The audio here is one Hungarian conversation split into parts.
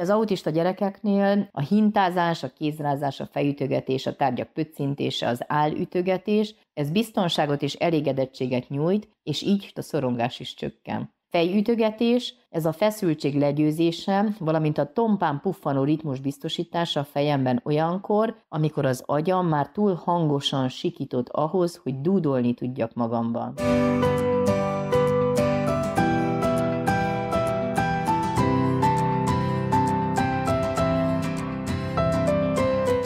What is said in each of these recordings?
Az autista gyerekeknél a hintázás, a kézrázás, a fejütögetés, a tárgyak pöccintése, az állütögetés, ez biztonságot és elégedettséget nyújt, és így a szorongás is csökken. Fejütögetés, ez a feszültség legyőzése, valamint a tompán puffanó ritmus biztosítása a fejemben olyankor, amikor az agyam már túl hangosan sikított ahhoz, hogy dúdolni tudjak magamban.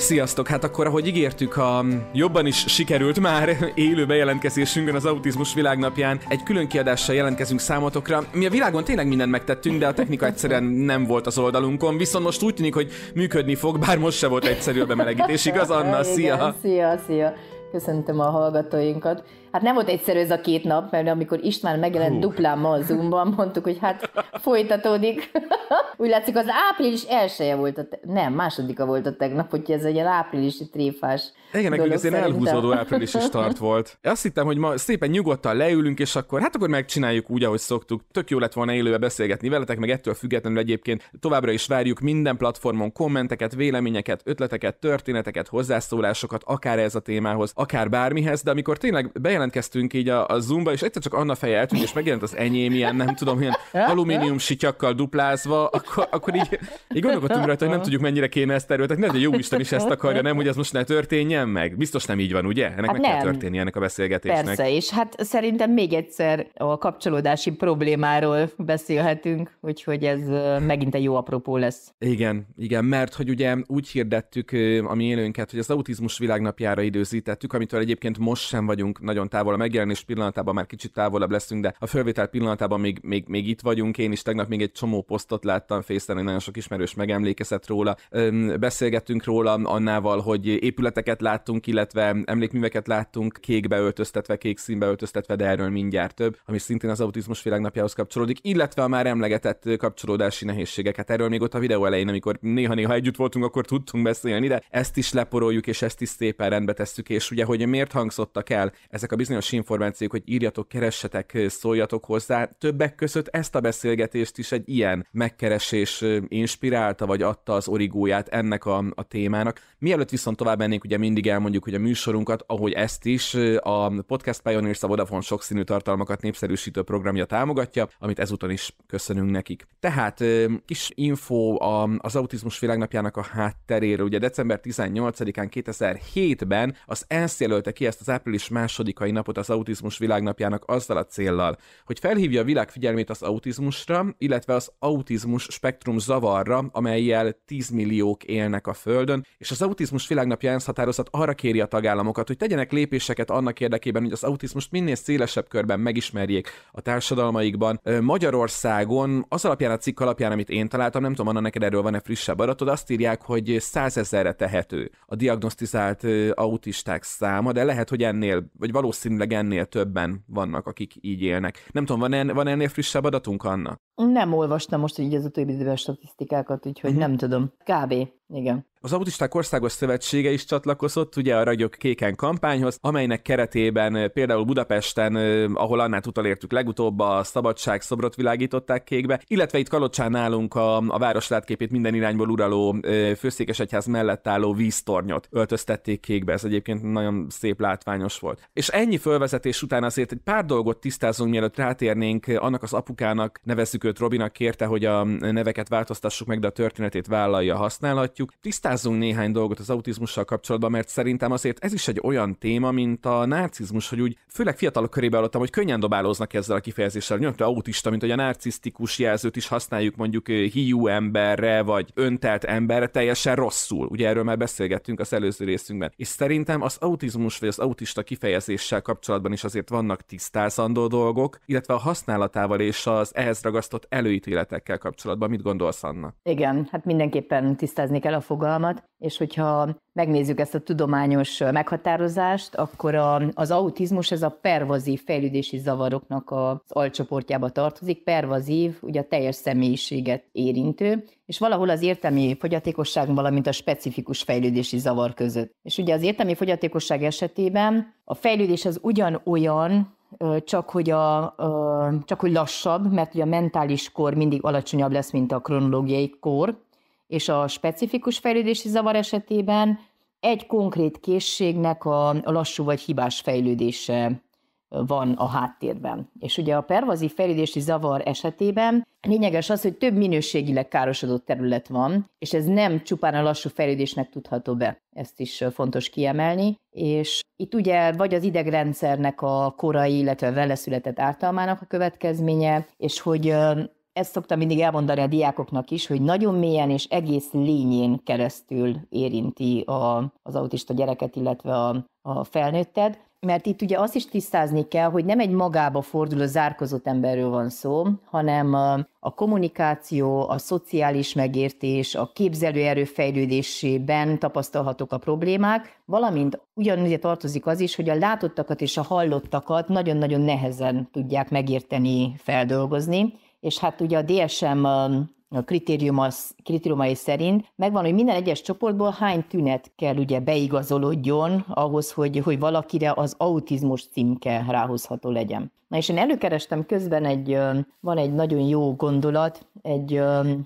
Sziasztok! Hát akkor, ahogy ígértük, a jobban is sikerült már élő bejelentkezésünkön az Autizmus Világnapján egy külön kiadással jelentkezünk számotokra. Mi a világon tényleg mindent megtettünk, de a technika egyszerűen nem volt az oldalunkon, viszont most úgy tűnik, hogy működni fog, bár most se volt egyszerű a bemelegítés, igaz Anna? Szia! Igen, szia, szia! Köszöntöm a hallgatóinkat. Hát nem volt egyszerű ez a két nap, mert amikor István megjelent duplán ma a Zoom-ban, mondtuk, hogy hát folytatódik. Úgy látszik, az április elsője volt, a te- nem, másodika volt a tegnap, hogy ez egy áprilisi tréfás Igen, nekünk ez ilyen elhúzódó is tart volt. Azt hittem, hogy ma szépen nyugodtan leülünk, és akkor hát akkor megcsináljuk úgy, ahogy szoktuk. Tök jó lett volna élőbe beszélgetni veletek, meg ettől függetlenül egyébként továbbra is várjuk minden platformon kommenteket, véleményeket, ötleteket, történeteket, hozzászólásokat, akár ez a témához, akár bármihez, de amikor tényleg bejelent bejelentkeztünk így a, a Zoomba, és egyszer csak Anna feje eltűnt, és megjelent az enyém ilyen, nem tudom, ilyen alumínium sityakkal duplázva, akkor, akkor így, így gondolkodtunk rajta, hogy nem tudjuk, mennyire kéne ezt erőltetni, de jó Isten is ezt akarja, nem, hogy ez most ne történjen meg? Biztos nem így van, ugye? Ennek hát meg nem. kell történni ennek a beszélgetésnek. Persze, és hát szerintem még egyszer a kapcsolódási problémáról beszélhetünk, úgyhogy ez megint egy jó apropó lesz. Igen, igen, mert hogy ugye úgy hirdettük a mi élőnket, hogy az autizmus világnapjára időzítettük, amitől egyébként most sem vagyunk nagyon pillanatával, a megjelenés pillanatában már kicsit távolabb leszünk, de a fölvétel pillanatában még, még, még itt vagyunk. Én is tegnap még egy csomó posztot láttam Facebookon, nagyon sok ismerős megemlékezett róla. Öm, beszélgettünk róla annával, hogy épületeket láttunk, illetve emlékműveket láttunk kékbe öltöztetve, kék színbe öltöztetve, de erről mindjárt több, ami szintén az autizmus világnapjához kapcsolódik, illetve a már emlegetett kapcsolódási nehézségeket. Erről még ott a videó elején, amikor néha-néha együtt voltunk, akkor tudtunk beszélni, de ezt is leporoljuk, és ezt is szépen rendbe tesszük, és ugye, hogy miért hangzottak el ezek a bizonyos információk, hogy írjatok, keressetek, szóljatok hozzá. Többek között ezt a beszélgetést is egy ilyen megkeresés inspirálta, vagy adta az origóját ennek a, a témának. Mielőtt viszont tovább mennénk, ugye mindig elmondjuk, hogy a műsorunkat, ahogy ezt is, a Podcast Pioneers a Vodafone sokszínű tartalmakat népszerűsítő programja támogatja, amit ezúton is köszönünk nekik. Tehát kis info az autizmus világnapjának a hátteréről. Ugye december 18-án 2007-ben az ENSZ jelölte ki ezt az április második Európai Napot az Autizmus Világnapjának azzal a céllal, hogy felhívja a világ figyelmét az autizmusra, illetve az autizmus spektrum zavarra, amelyel 10 milliók élnek a Földön, és az Autizmus Világnapja ENSZ határozat arra kéri a tagállamokat, hogy tegyenek lépéseket annak érdekében, hogy az autizmust minél szélesebb körben megismerjék a társadalmaikban. Magyarországon az alapján a cikk alapján, amit én találtam, nem tudom, Anna, neked erről van-e frissebb adatod, azt írják, hogy százezerre tehető a diagnosztizált autisták száma, de lehet, hogy ennél, vagy valószínűleg valószínűleg ennél többen vannak, akik így élnek. Nem tudom, van, en, van ennél frissebb adatunk, Anna? Nem olvastam most így az utóbbi időben statisztikákat, úgyhogy uh-huh. nem tudom. Kb. Igen. Az Autisták Országos Szövetsége is csatlakozott ugye a Ragyok Kéken kampányhoz, amelynek keretében például Budapesten, ahol Annát utalértük legutóbb, a Szabadság szobrot világították kékbe, illetve itt Kalocsán nálunk a, a város látképét minden irányból uraló főszékes egyház mellett álló víztornyot öltöztették kékbe. Ez egyébként nagyon szép látványos volt. És ennyi fölvezetés után azért egy pár dolgot tisztázunk, mielőtt rátérnénk annak az apukának, nevezzük őt Robinak, kérte, hogy a neveket változtassuk meg, de a történetét vállalja, használhatjuk. Tisztázunk tisztázzunk néhány dolgot az autizmussal kapcsolatban, mert szerintem azért ez is egy olyan téma, mint a narcizmus, hogy úgy főleg fiatalok körébe hallottam, hogy könnyen dobálóznak ezzel a kifejezéssel. hogy autista, mint hogy a narcisztikus jelzőt is használjuk mondjuk hiú emberre, vagy öntelt emberre teljesen rosszul. Ugye erről már beszélgettünk az előző részünkben. És szerintem az autizmus vagy az autista kifejezéssel kapcsolatban is azért vannak tisztázandó dolgok, illetve a használatával és az ehhez ragasztott előítéletekkel kapcsolatban. Mit gondolsz, Anna? Igen, hát mindenképpen tisztázni kell a fogalmat fogalmat, és hogyha megnézzük ezt a tudományos meghatározást, akkor a, az autizmus ez a pervazív fejlődési zavaroknak az alcsoportjába tartozik. Pervazív, ugye a teljes személyiséget érintő, és valahol az értelmi fogyatékosság, valamint a specifikus fejlődési zavar között. És ugye az értelmi fogyatékosság esetében a fejlődés az ugyanolyan, csak hogy, a, csak hogy lassabb, mert ugye a mentális kor mindig alacsonyabb lesz, mint a kronológiai kor, és a specifikus fejlődési zavar esetében egy konkrét készségnek a, lassú vagy hibás fejlődése van a háttérben. És ugye a pervazív fejlődési zavar esetében lényeges az, hogy több minőségileg károsodott terület van, és ez nem csupán a lassú fejlődésnek tudható be. Ezt is fontos kiemelni. És itt ugye vagy az idegrendszernek a korai, illetve vele született ártalmának a következménye, és hogy ezt szoktam mindig elmondani a diákoknak is, hogy nagyon mélyen és egész lényén keresztül érinti a, az autista gyereket, illetve a, a felnőtted, mert itt ugye azt is tisztázni kell, hogy nem egy magába forduló zárkozott emberről van szó, hanem a, a kommunikáció, a szociális megértés, a képzelőerő fejlődésében tapasztalhatók a problémák, valamint ugyanúgy tartozik az is, hogy a látottakat és a hallottakat nagyon-nagyon nehezen tudják megérteni, feldolgozni, és hát ugye a DSM um, kritériuma, kritériumai szerint megvan, hogy minden egyes csoportból hány tünet kell ugye beigazolódjon ahhoz, hogy, hogy valakire az autizmus címke ráhozható legyen. Na és én előkerestem közben egy, um, van egy nagyon jó gondolat, egy um,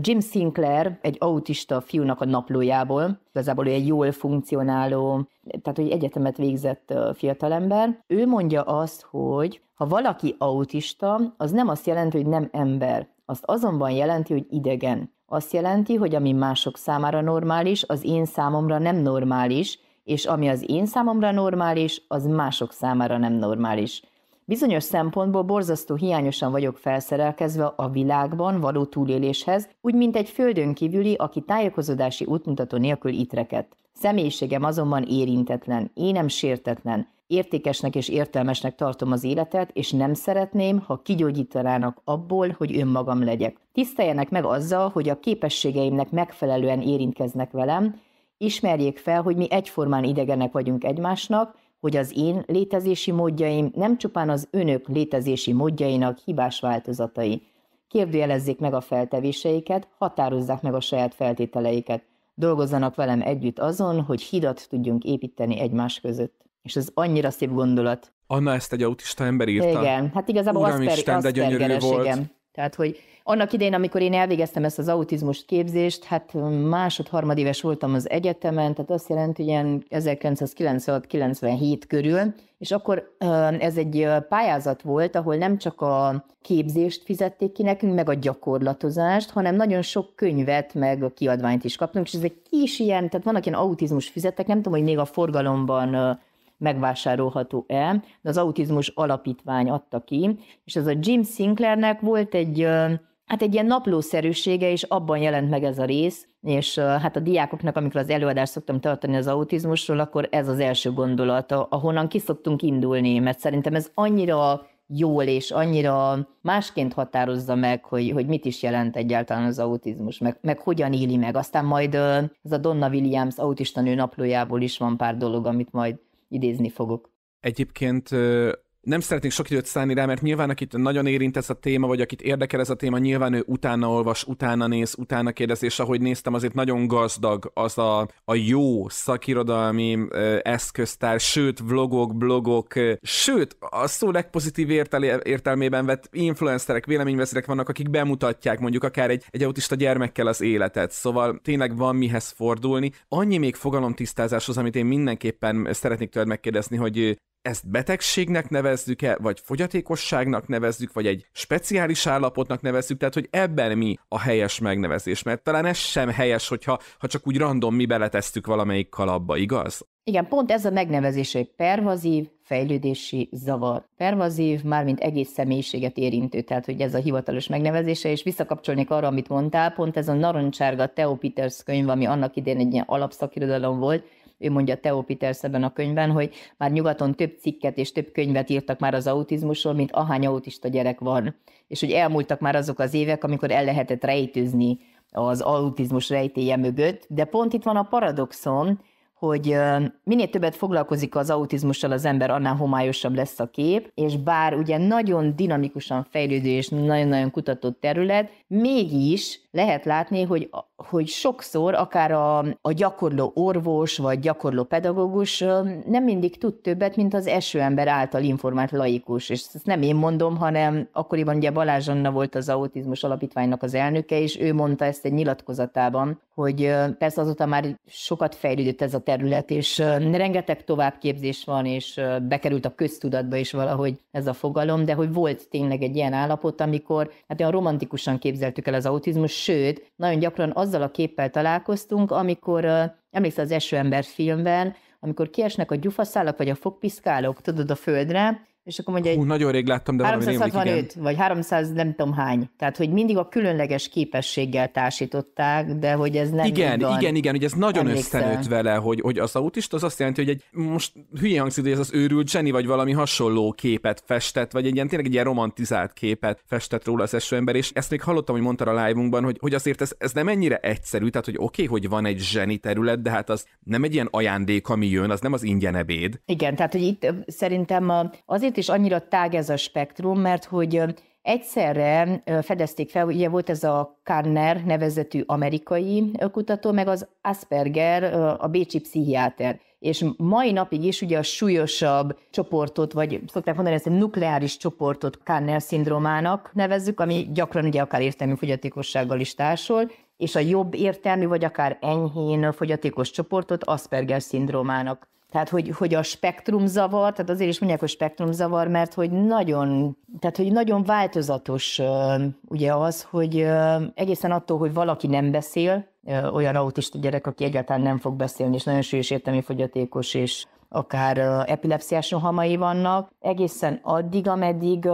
Jim Sinclair egy autista fiúnak a naplójából, igazából ő egy jól funkcionáló, tehát hogy egyetemet végzett fiatalember, ő mondja azt, hogy ha valaki autista, az nem azt jelenti, hogy nem ember, azt azonban jelenti, hogy idegen. Azt jelenti, hogy ami mások számára normális, az én számomra nem normális, és ami az én számomra normális, az mások számára nem normális. Bizonyos szempontból borzasztó hiányosan vagyok felszerelkezve a világban való túléléshez, úgy mint egy földön kívüli, aki tájékozódási útmutató nélkül itt rekedt. Személyiségem azonban érintetlen, énem sértetlen, értékesnek és értelmesnek tartom az életet, és nem szeretném, ha kigyógyítanának abból, hogy önmagam legyek. Tiszteljenek meg azzal, hogy a képességeimnek megfelelően érintkeznek velem, ismerjék fel, hogy mi egyformán idegenek vagyunk egymásnak, hogy az én létezési módjaim nem csupán az önök létezési módjainak hibás változatai. Kérdőjelezzék meg a feltevéseiket, határozzák meg a saját feltételeiket, dolgozzanak velem együtt azon, hogy hidat tudjunk építeni egymás között. És ez annyira szép gondolat. Anna ezt egy autista ember írta. Igen, hát igazából Uram Asper, Isten, de gyönyörű volt. Tehát, hogy annak idején, amikor én elvégeztem ezt az autizmus képzést, hát másod-harmadéves voltam az egyetemen, tehát azt jelenti, hogy ilyen 1996-97 körül, és akkor ez egy pályázat volt, ahol nem csak a képzést fizették ki nekünk, meg a gyakorlatozást, hanem nagyon sok könyvet, meg a kiadványt is kaptunk, és ez egy kis ilyen, tehát vannak ilyen autizmus fizetek, nem tudom, hogy még a forgalomban megvásárolható-e, de az autizmus alapítvány adta ki, és ez a Jim Sinclairnek volt egy Hát egy ilyen naplószerűsége is abban jelent meg ez a rész, és hát a diákoknak, amikor az előadást szoktam tartani az autizmusról, akkor ez az első gondolat, ahonnan ki szoktunk indulni, mert szerintem ez annyira jól és annyira másként határozza meg, hogy, hogy mit is jelent egyáltalán az autizmus, meg, meg hogyan éli meg. Aztán majd ez a Donna Williams autista nő naplójából is van pár dolog, amit majd idézni fogok. Egyébként nem szeretnék sok időt szállni rá, mert nyilván akit nagyon érint ez a téma, vagy akit érdekel ez a téma, nyilván ő utána olvas, utána néz, utána kérdez, és ahogy néztem, azért nagyon gazdag az a, a jó szakirodalmi ö, eszköztár, sőt, vlogok, blogok, ö, sőt, a szó legpozitív értel- értelmében vett influencerek, véleményvezérek vannak, akik bemutatják mondjuk akár egy, egy autista gyermekkel az életet, szóval tényleg van mihez fordulni. Annyi még fogalomtisztázáshoz, amit én mindenképpen szeretnék tőled megkérdezni, hogy ezt betegségnek nevezzük-e, vagy fogyatékosságnak nevezzük, vagy egy speciális állapotnak nevezzük, tehát hogy ebben mi a helyes megnevezés, mert talán ez sem helyes, hogyha ha csak úgy random mi beletesztük valamelyik kalapba, igaz? Igen, pont ez a megnevezés, egy pervazív fejlődési zavar. Pervazív, mármint egész személyiséget érintő, tehát hogy ez a hivatalos megnevezése, és visszakapcsolnék arra, amit mondtál, pont ez a narancsárga Theo Peters könyv, ami annak idén egy ilyen alapszakirodalom volt, ő mondja Theo Peters ebben a könyvben, hogy már nyugaton több cikket és több könyvet írtak már az autizmusról, mint ahány autista gyerek van. És hogy elmúltak már azok az évek, amikor el lehetett rejtőzni az autizmus rejtélye mögött, de pont itt van a paradoxon, hogy minél többet foglalkozik az autizmussal az ember, annál homályosabb lesz a kép, és bár ugye nagyon dinamikusan fejlődő és nagyon-nagyon kutatott terület, mégis lehet látni, hogy hogy sokszor akár a, a gyakorló orvos vagy gyakorló pedagógus nem mindig tud többet, mint az eső ember által informált laikus. És ezt nem én mondom, hanem akkoriban ugye Balázs Anna volt az Autizmus Alapítványnak az elnöke, és ő mondta ezt egy nyilatkozatában, hogy persze azóta már sokat fejlődött ez a terület, és rengeteg továbbképzés van, és bekerült a köztudatba is valahogy ez a fogalom, de hogy volt tényleg egy ilyen állapot, amikor hát olyan romantikusan képzeltük el az autizmus, sőt, nagyon gyakran az azzal a képpel találkoztunk, amikor emlékszel az Esőember filmben, amikor kiesnek a gyufaszálak vagy a fogpiszkálók, tudod, a földre, és akkor mondja, Hú, egy nagyon rég láttam, de 365, valami igen. vagy 300 nem tudom hány. Tehát, hogy mindig a különleges képességgel társították, de hogy ez nem Igen, igen, igen, igen, hogy ez nagyon összenőtt vele, hogy, hogy az autista, az azt jelenti, hogy egy, most hülye hangzik, hogy ez az őrült zseni, vagy valami hasonló képet festett, vagy egy ilyen, tényleg egy ilyen romantizált képet festett róla az eső ember, és ezt még hallottam, hogy mondta a live hogy, hogy azért ez, ez nem ennyire egyszerű, tehát, hogy oké, okay, hogy van egy zseni terület, de hát az nem egy ilyen ajándék, ami jön, az nem az ingyen ebéd. Igen, tehát, hogy itt szerintem azért azért is annyira tág ez a spektrum, mert hogy egyszerre fedezték fel, ugye volt ez a Kanner nevezetű amerikai kutató, meg az Asperger, a bécsi pszichiáter és mai napig is ugye a súlyosabb csoportot, vagy szokták mondani ezt a nukleáris csoportot Kanner szindrómának nevezzük, ami gyakran ugye akár értelmi fogyatékossággal is társul, és a jobb értelmi, vagy akár enyhén fogyatékos csoportot Asperger szindrómának tehát, hogy, hogy a spektrumzavar, tehát azért is mondják, hogy spektrumzavar, mert hogy nagyon, tehát, hogy nagyon változatos ugye az, hogy egészen attól, hogy valaki nem beszél, olyan autista gyerek, aki egyáltalán nem fog beszélni, és nagyon súlyos értelmi fogyatékos, és akár epilepsziás rohamai vannak, egészen addig, ameddig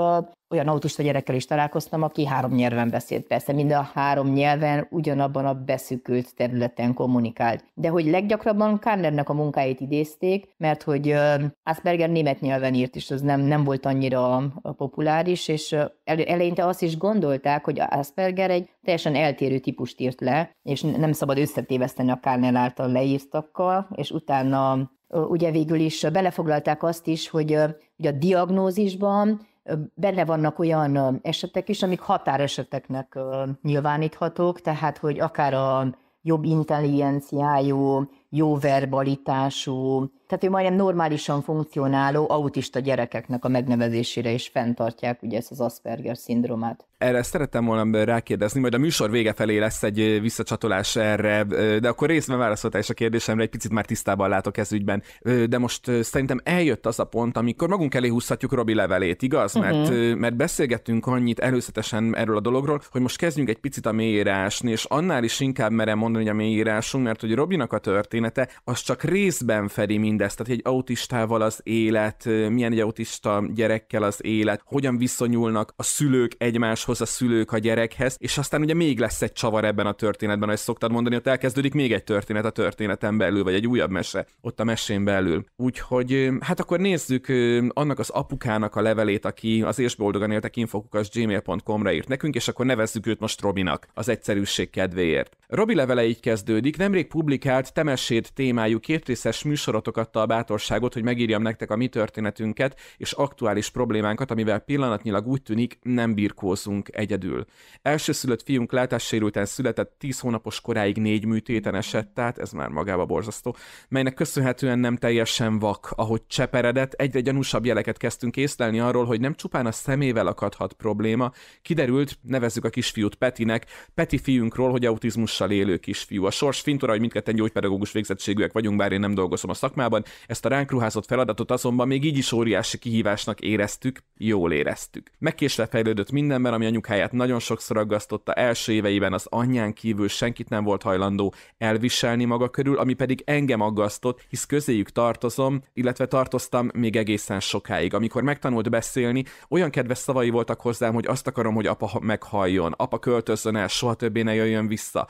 olyan autista gyerekkel is találkoztam, aki három nyelven beszélt. Persze mind a három nyelven ugyanabban a beszűkült területen kommunikált. De hogy leggyakrabban Kárnernek a munkáit idézték, mert hogy Asperger német nyelven írt, és az nem, nem volt annyira populáris, és eleinte azt is gondolták, hogy Asperger egy teljesen eltérő típust írt le, és nem szabad összetéveszteni a Kárner által leírtakkal, és utána ugye végül is belefoglalták azt is, hogy, hogy a diagnózisban Benne vannak olyan esetek is, amik határeseteknek nyilváníthatók, tehát hogy akár a jobb intelligenciájú, jó verbalitású, tehát ő majdnem normálisan funkcionáló autista gyerekeknek a megnevezésére is fenntartják ugye ezt az Asperger szindromát. Erre szerettem volna rákérdezni, majd a műsor vége felé lesz egy visszacsatolás erre, de akkor részben válaszoltál is a kérdésemre, egy picit már tisztában látok ez ügyben. De most szerintem eljött az a pont, amikor magunk elé húzhatjuk Robi levelét, igaz? Uh-huh. Mert, mhm. mert beszélgettünk annyit előzetesen erről a dologról, hogy most kezdjünk egy picit a mélyírásni, és annál is inkább merem mondani, hogy a mélyírásunk, mert hogy Robinak a történet története, az csak részben fedi mindezt, tehát egy autistával az élet, milyen egy autista gyerekkel az élet, hogyan viszonyulnak a szülők egymáshoz, a szülők a gyerekhez, és aztán ugye még lesz egy csavar ebben a történetben, ahogy szoktad mondani, ott elkezdődik még egy történet a történeten belül, vagy egy újabb mese ott a mesén belül. Úgyhogy hát akkor nézzük annak az apukának a levelét, aki az és boldogan éltek infokukas gmail.com-ra írt nekünk, és akkor nevezzük őt most Robinak, az egyszerűség kedvéért. Robi levele így kezdődik, nemrég publikált Temes mesét témájú kétrészes műsorot adta a bátorságot, hogy megírjam nektek a mi történetünket és aktuális problémánkat, amivel pillanatnyilag úgy tűnik nem birkózunk egyedül. Elsőszülött fiunk látássérülten született 10 hónapos koráig négy műtéten esett, tehát ez már magába borzasztó, melynek köszönhetően nem teljesen vak, ahogy cseperedett, egyre gyanúsabb jeleket kezdtünk észlelni arról, hogy nem csupán a szemével akadhat probléma, kiderült, nevezzük a kisfiút Petinek, Peti fiunkról, hogy autizmussal élő kisfiú. A sors fintora, hogy mindketten gyógypedagógus végzettségűek vagyunk, bár én nem dolgozom a szakmában. Ezt a ránk ruházott feladatot azonban még így is óriási kihívásnak éreztük, jól éreztük. Megkésve fejlődött mindenben, ami anyukáját nagyon sokszor aggasztotta, első éveiben az anyján kívül senkit nem volt hajlandó elviselni maga körül, ami pedig engem aggasztott, hisz közéjük tartozom, illetve tartoztam még egészen sokáig. Amikor megtanult beszélni, olyan kedves szavai voltak hozzám, hogy azt akarom, hogy apa meghalljon, apa költözzön el, soha többé ne jöjjön vissza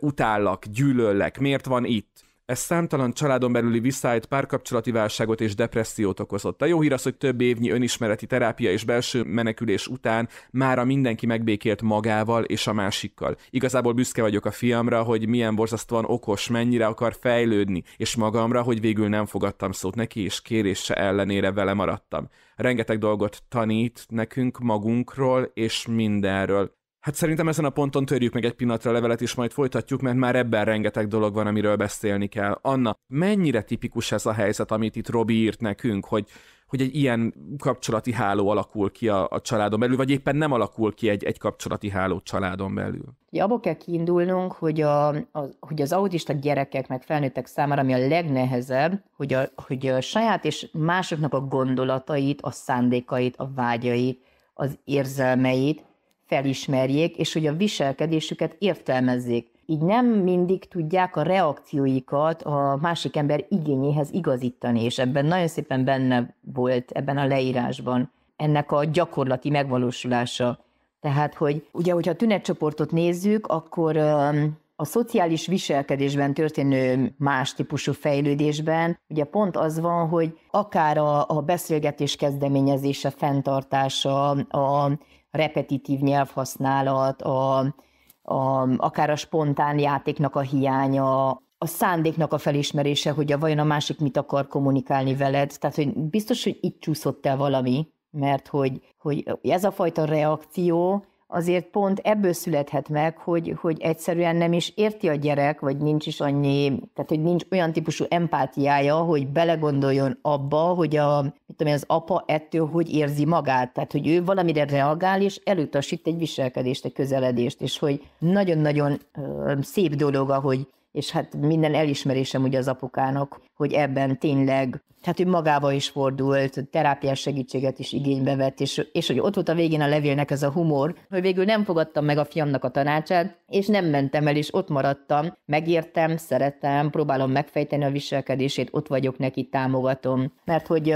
utállak, gyűlöllek, miért van itt? Ez számtalan családon belüli visszájt, párkapcsolati válságot és depressziót okozott. A jó hír az, hogy több évnyi önismereti terápia és belső menekülés után mára mindenki megbékélt magával és a másikkal. Igazából büszke vagyok a fiamra, hogy milyen borzasztóan okos, mennyire akar fejlődni, és magamra, hogy végül nem fogadtam szót neki, és kérése ellenére vele maradtam. Rengeteg dolgot tanít nekünk magunkról és mindenről. Hát szerintem ezen a ponton törjük meg egy pillanatra a levelet, és majd folytatjuk, mert már ebben rengeteg dolog van, amiről beszélni kell. Anna, mennyire tipikus ez a helyzet, amit itt Robi írt nekünk, hogy hogy egy ilyen kapcsolati háló alakul ki a, a családon belül, vagy éppen nem alakul ki egy, egy kapcsolati háló családon belül? Ja, abba kell kiindulnunk, hogy, a, a, hogy az autista gyerekek meg felnőttek számára, ami a legnehezebb, hogy a, hogy a saját és másoknak a gondolatait, a szándékait, a vágyait, az érzelmeit felismerjék, és hogy a viselkedésüket értelmezzék. Így nem mindig tudják a reakcióikat a másik ember igényéhez igazítani, és ebben nagyon szépen benne volt ebben a leírásban ennek a gyakorlati megvalósulása. Tehát, hogy ugye, hogyha a tünetcsoportot nézzük, akkor a szociális viselkedésben történő más típusú fejlődésben ugye pont az van, hogy akár a, a beszélgetés kezdeményezése, fenntartása, a repetitív nyelvhasználat, a, a, akár a spontán játéknak a hiánya, a szándéknak a felismerése, hogy a vajon a másik mit akar kommunikálni veled. Tehát, hogy biztos, hogy itt csúszott el valami, mert hogy, hogy ez a fajta reakció, azért pont ebből születhet meg, hogy, hogy egyszerűen nem is érti a gyerek, vagy nincs is annyi, tehát hogy nincs olyan típusú empátiája, hogy belegondoljon abba, hogy a, mit tudom az apa ettől hogy érzi magát, tehát hogy ő valamire reagál, és elutasít egy viselkedést, egy közeledést, és hogy nagyon-nagyon ö, szép dolog, ahogy és hát minden elismerésem ugye az apukának, hogy ebben tényleg, hát ő magába is fordult, terápiás segítséget is igénybe vett, és, és hogy ott volt a végén a levélnek ez a humor, hogy végül nem fogadtam meg a fiamnak a tanácsát, és nem mentem el, és ott maradtam, megértem, szeretem, próbálom megfejteni a viselkedését, ott vagyok neki, támogatom, mert hogy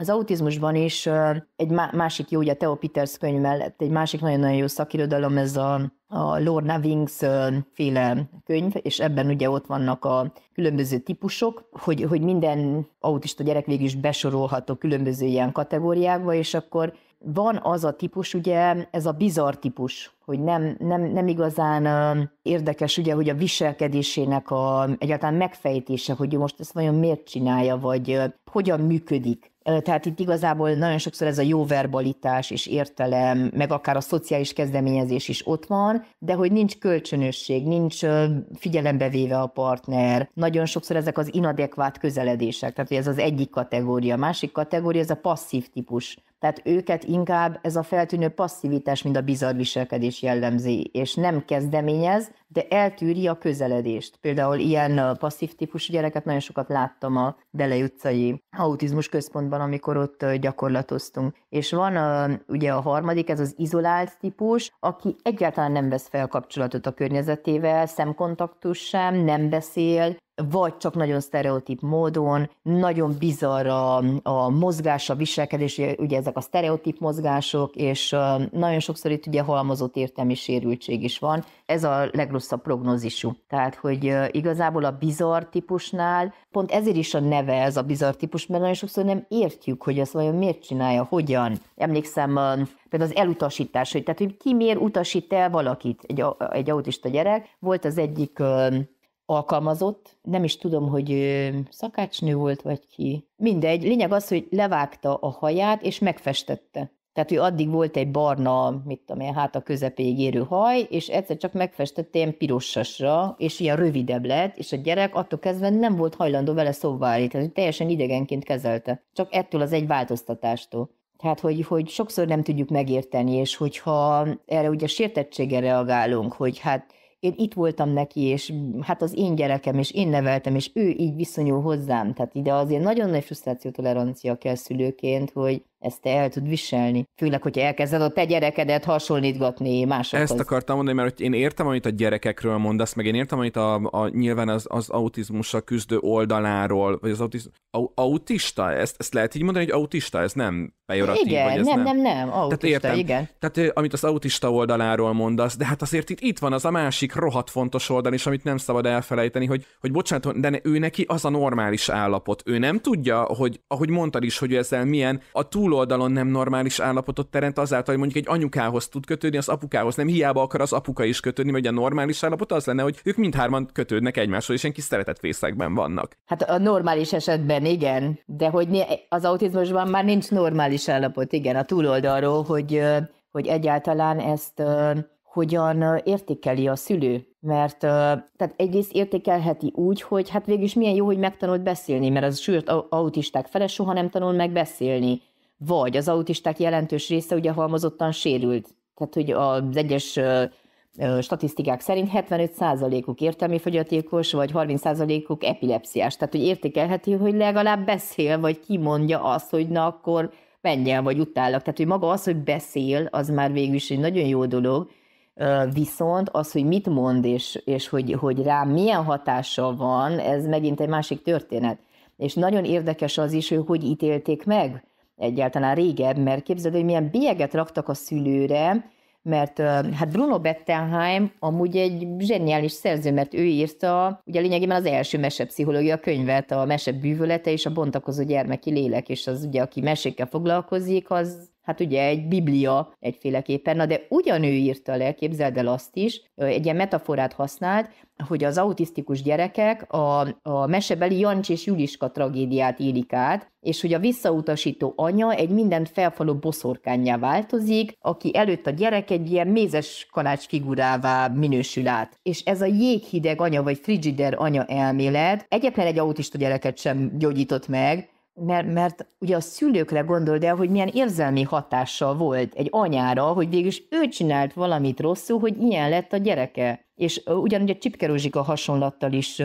az autizmusban is egy másik jó, ugye Theo Peters könyv mellett, egy másik nagyon-nagyon jó szakirodalom, ez a, a Lorna Wings féle könyv, és ebben ugye ott vannak a különböző típusok, hogy, hogy minden autista gyerek végül is besorolható különböző ilyen kategóriákba, és akkor van az a típus, ugye, ez a bizarr típus, hogy nem, nem, nem igazán érdekes, ugye, hogy a viselkedésének a, egyáltalán megfejtése, hogy most ezt vajon miért csinálja, vagy hogyan működik. Tehát itt igazából nagyon sokszor ez a jó verbalitás és értelem, meg akár a szociális kezdeményezés is ott van, de hogy nincs kölcsönösség, nincs figyelembe véve a partner. Nagyon sokszor ezek az inadekvát közeledések, tehát ez az egyik kategória. A másik kategória ez a passzív típus, tehát őket inkább ez a feltűnő passzivitás, mint a bizarr viselkedés jellemzi, és nem kezdeményez, de eltűri a közeledést. Például ilyen passzív típusú gyereket nagyon sokat láttam a Dele utcai autizmus központban, amikor ott gyakorlatoztunk. És van a, ugye a harmadik, ez az izolált típus, aki egyáltalán nem vesz fel kapcsolatot a környezetével, szemkontaktus sem, nem beszél, vagy csak nagyon sztereotíp módon, nagyon bizarr a, a mozgás, a viselkedés, ugye ezek a sztereotíp mozgások, és nagyon sokszor itt ugye halmozott értelmi sérültség is van. Ez a legrosszabb prognózisú. Tehát, hogy igazából a bizarr típusnál, pont ezért is a neve ez a bizarr típus, mert nagyon sokszor nem értjük, hogy ezt vajon miért csinálja, hogyan. Emlékszem, például az elutasítás, hogy, tehát, hogy ki miért utasít el valakit, egy, egy autista gyerek. Volt az egyik alkalmazott, nem is tudom, hogy szakácsnő volt, vagy ki. Mindegy, lényeg az, hogy levágta a haját, és megfestette. Tehát, hogy addig volt egy barna, mit tudom én, hát a közepéig érő haj, és egyszer csak megfestette ilyen pirosasra, és ilyen rövidebb lett, és a gyerek attól kezdve nem volt hajlandó vele szóvá tehát hogy teljesen idegenként kezelte. Csak ettől az egy változtatástól. Tehát, hogy, hogy sokszor nem tudjuk megérteni, és hogyha erre ugye sértettsége reagálunk, hogy hát én itt voltam neki, és hát az én gyerekem, és én neveltem, és ő így viszonyul hozzám. Tehát ide azért nagyon nagy frusztráció tolerancia kell szülőként, hogy ezt te el tud viselni. Főleg, hogyha elkezded a te gyerekedet hasonlítgatni másokhoz. Ezt akartam mondani, mert én értem, amit a gyerekekről mondasz, meg én értem, amit a, a nyilván az, az autizmussal küzdő oldaláról, vagy az autiz, a, autista, ezt, ezt lehet így mondani, hogy autista, ez nem pejoratív, igen, vagy ez nem, nem, nem, nem, autista, Tehát értem, igen. Tehát amit az autista oldaláról mondasz, de hát azért itt, itt van az a másik rohadt fontos oldal is, amit nem szabad elfelejteni, hogy, hogy bocsánat, de ő neki az a normális állapot. Ő nem tudja, hogy ahogy mondtad is, hogy ezzel milyen a túl túloldalon nem normális állapotot teremt azáltal, hogy mondjuk egy anyukához tud kötődni, az apukához nem hiába akar az apuka is kötődni, vagy a normális állapot az lenne, hogy ők mindhárman kötődnek egymáshoz, és ilyen kis szeretett fészekben vannak. Hát a normális esetben igen, de hogy az autizmusban már nincs normális állapot, igen, a túloldalról, hogy, hogy egyáltalán ezt hogyan értékeli a szülő. Mert tehát egyrészt értékelheti úgy, hogy hát végülis milyen jó, hogy megtanult beszélni, mert az sűrt autisták fele soha nem tanul meg beszélni vagy az autisták jelentős része ugye halmozottan sérült. Tehát, hogy az egyes statisztikák szerint 75%-uk értelmi fogyatékos, vagy 30%-uk epilepsziás. Tehát, hogy értékelheti, hogy legalább beszél, vagy kimondja azt, hogy na akkor menjen, vagy utállak. Tehát, hogy maga az, hogy beszél, az már végül is egy nagyon jó dolog, viszont az, hogy mit mond, és, és hogy, hogy rá milyen hatása van, ez megint egy másik történet. És nagyon érdekes az is, hogy hogy ítélték meg egyáltalán régebb, mert képzeld, hogy milyen bélyeget raktak a szülőre, mert hát Bruno Bettenheim amúgy egy zseniális szerző, mert ő írta ugye lényegében az első mesepszichológia könyvet, a mesebb bűvölete és a bontakozó gyermeki lélek, és az ugye, aki mesékkel foglalkozik, az hát ugye egy biblia egyféleképpen, na de ő írta le, képzeld el azt is, egy ilyen metaforát használt, hogy az autisztikus gyerekek a, a mesebeli Jancs és Juliska tragédiát írik át, és hogy a visszautasító anya egy mindent felfaló boszorkányá változik, aki előtt a gyerek egy ilyen mézes kalács figurává minősül át. És ez a jéghideg anya, vagy frigider anya elmélet egyetlen egy autista gyereket sem gyógyított meg, mert, mert ugye a szülőkre gondold el, hogy milyen érzelmi hatással volt egy anyára, hogy végülis ő csinált valamit rosszul, hogy ilyen lett a gyereke. És ugyanúgy a csipkerózsika hasonlattal is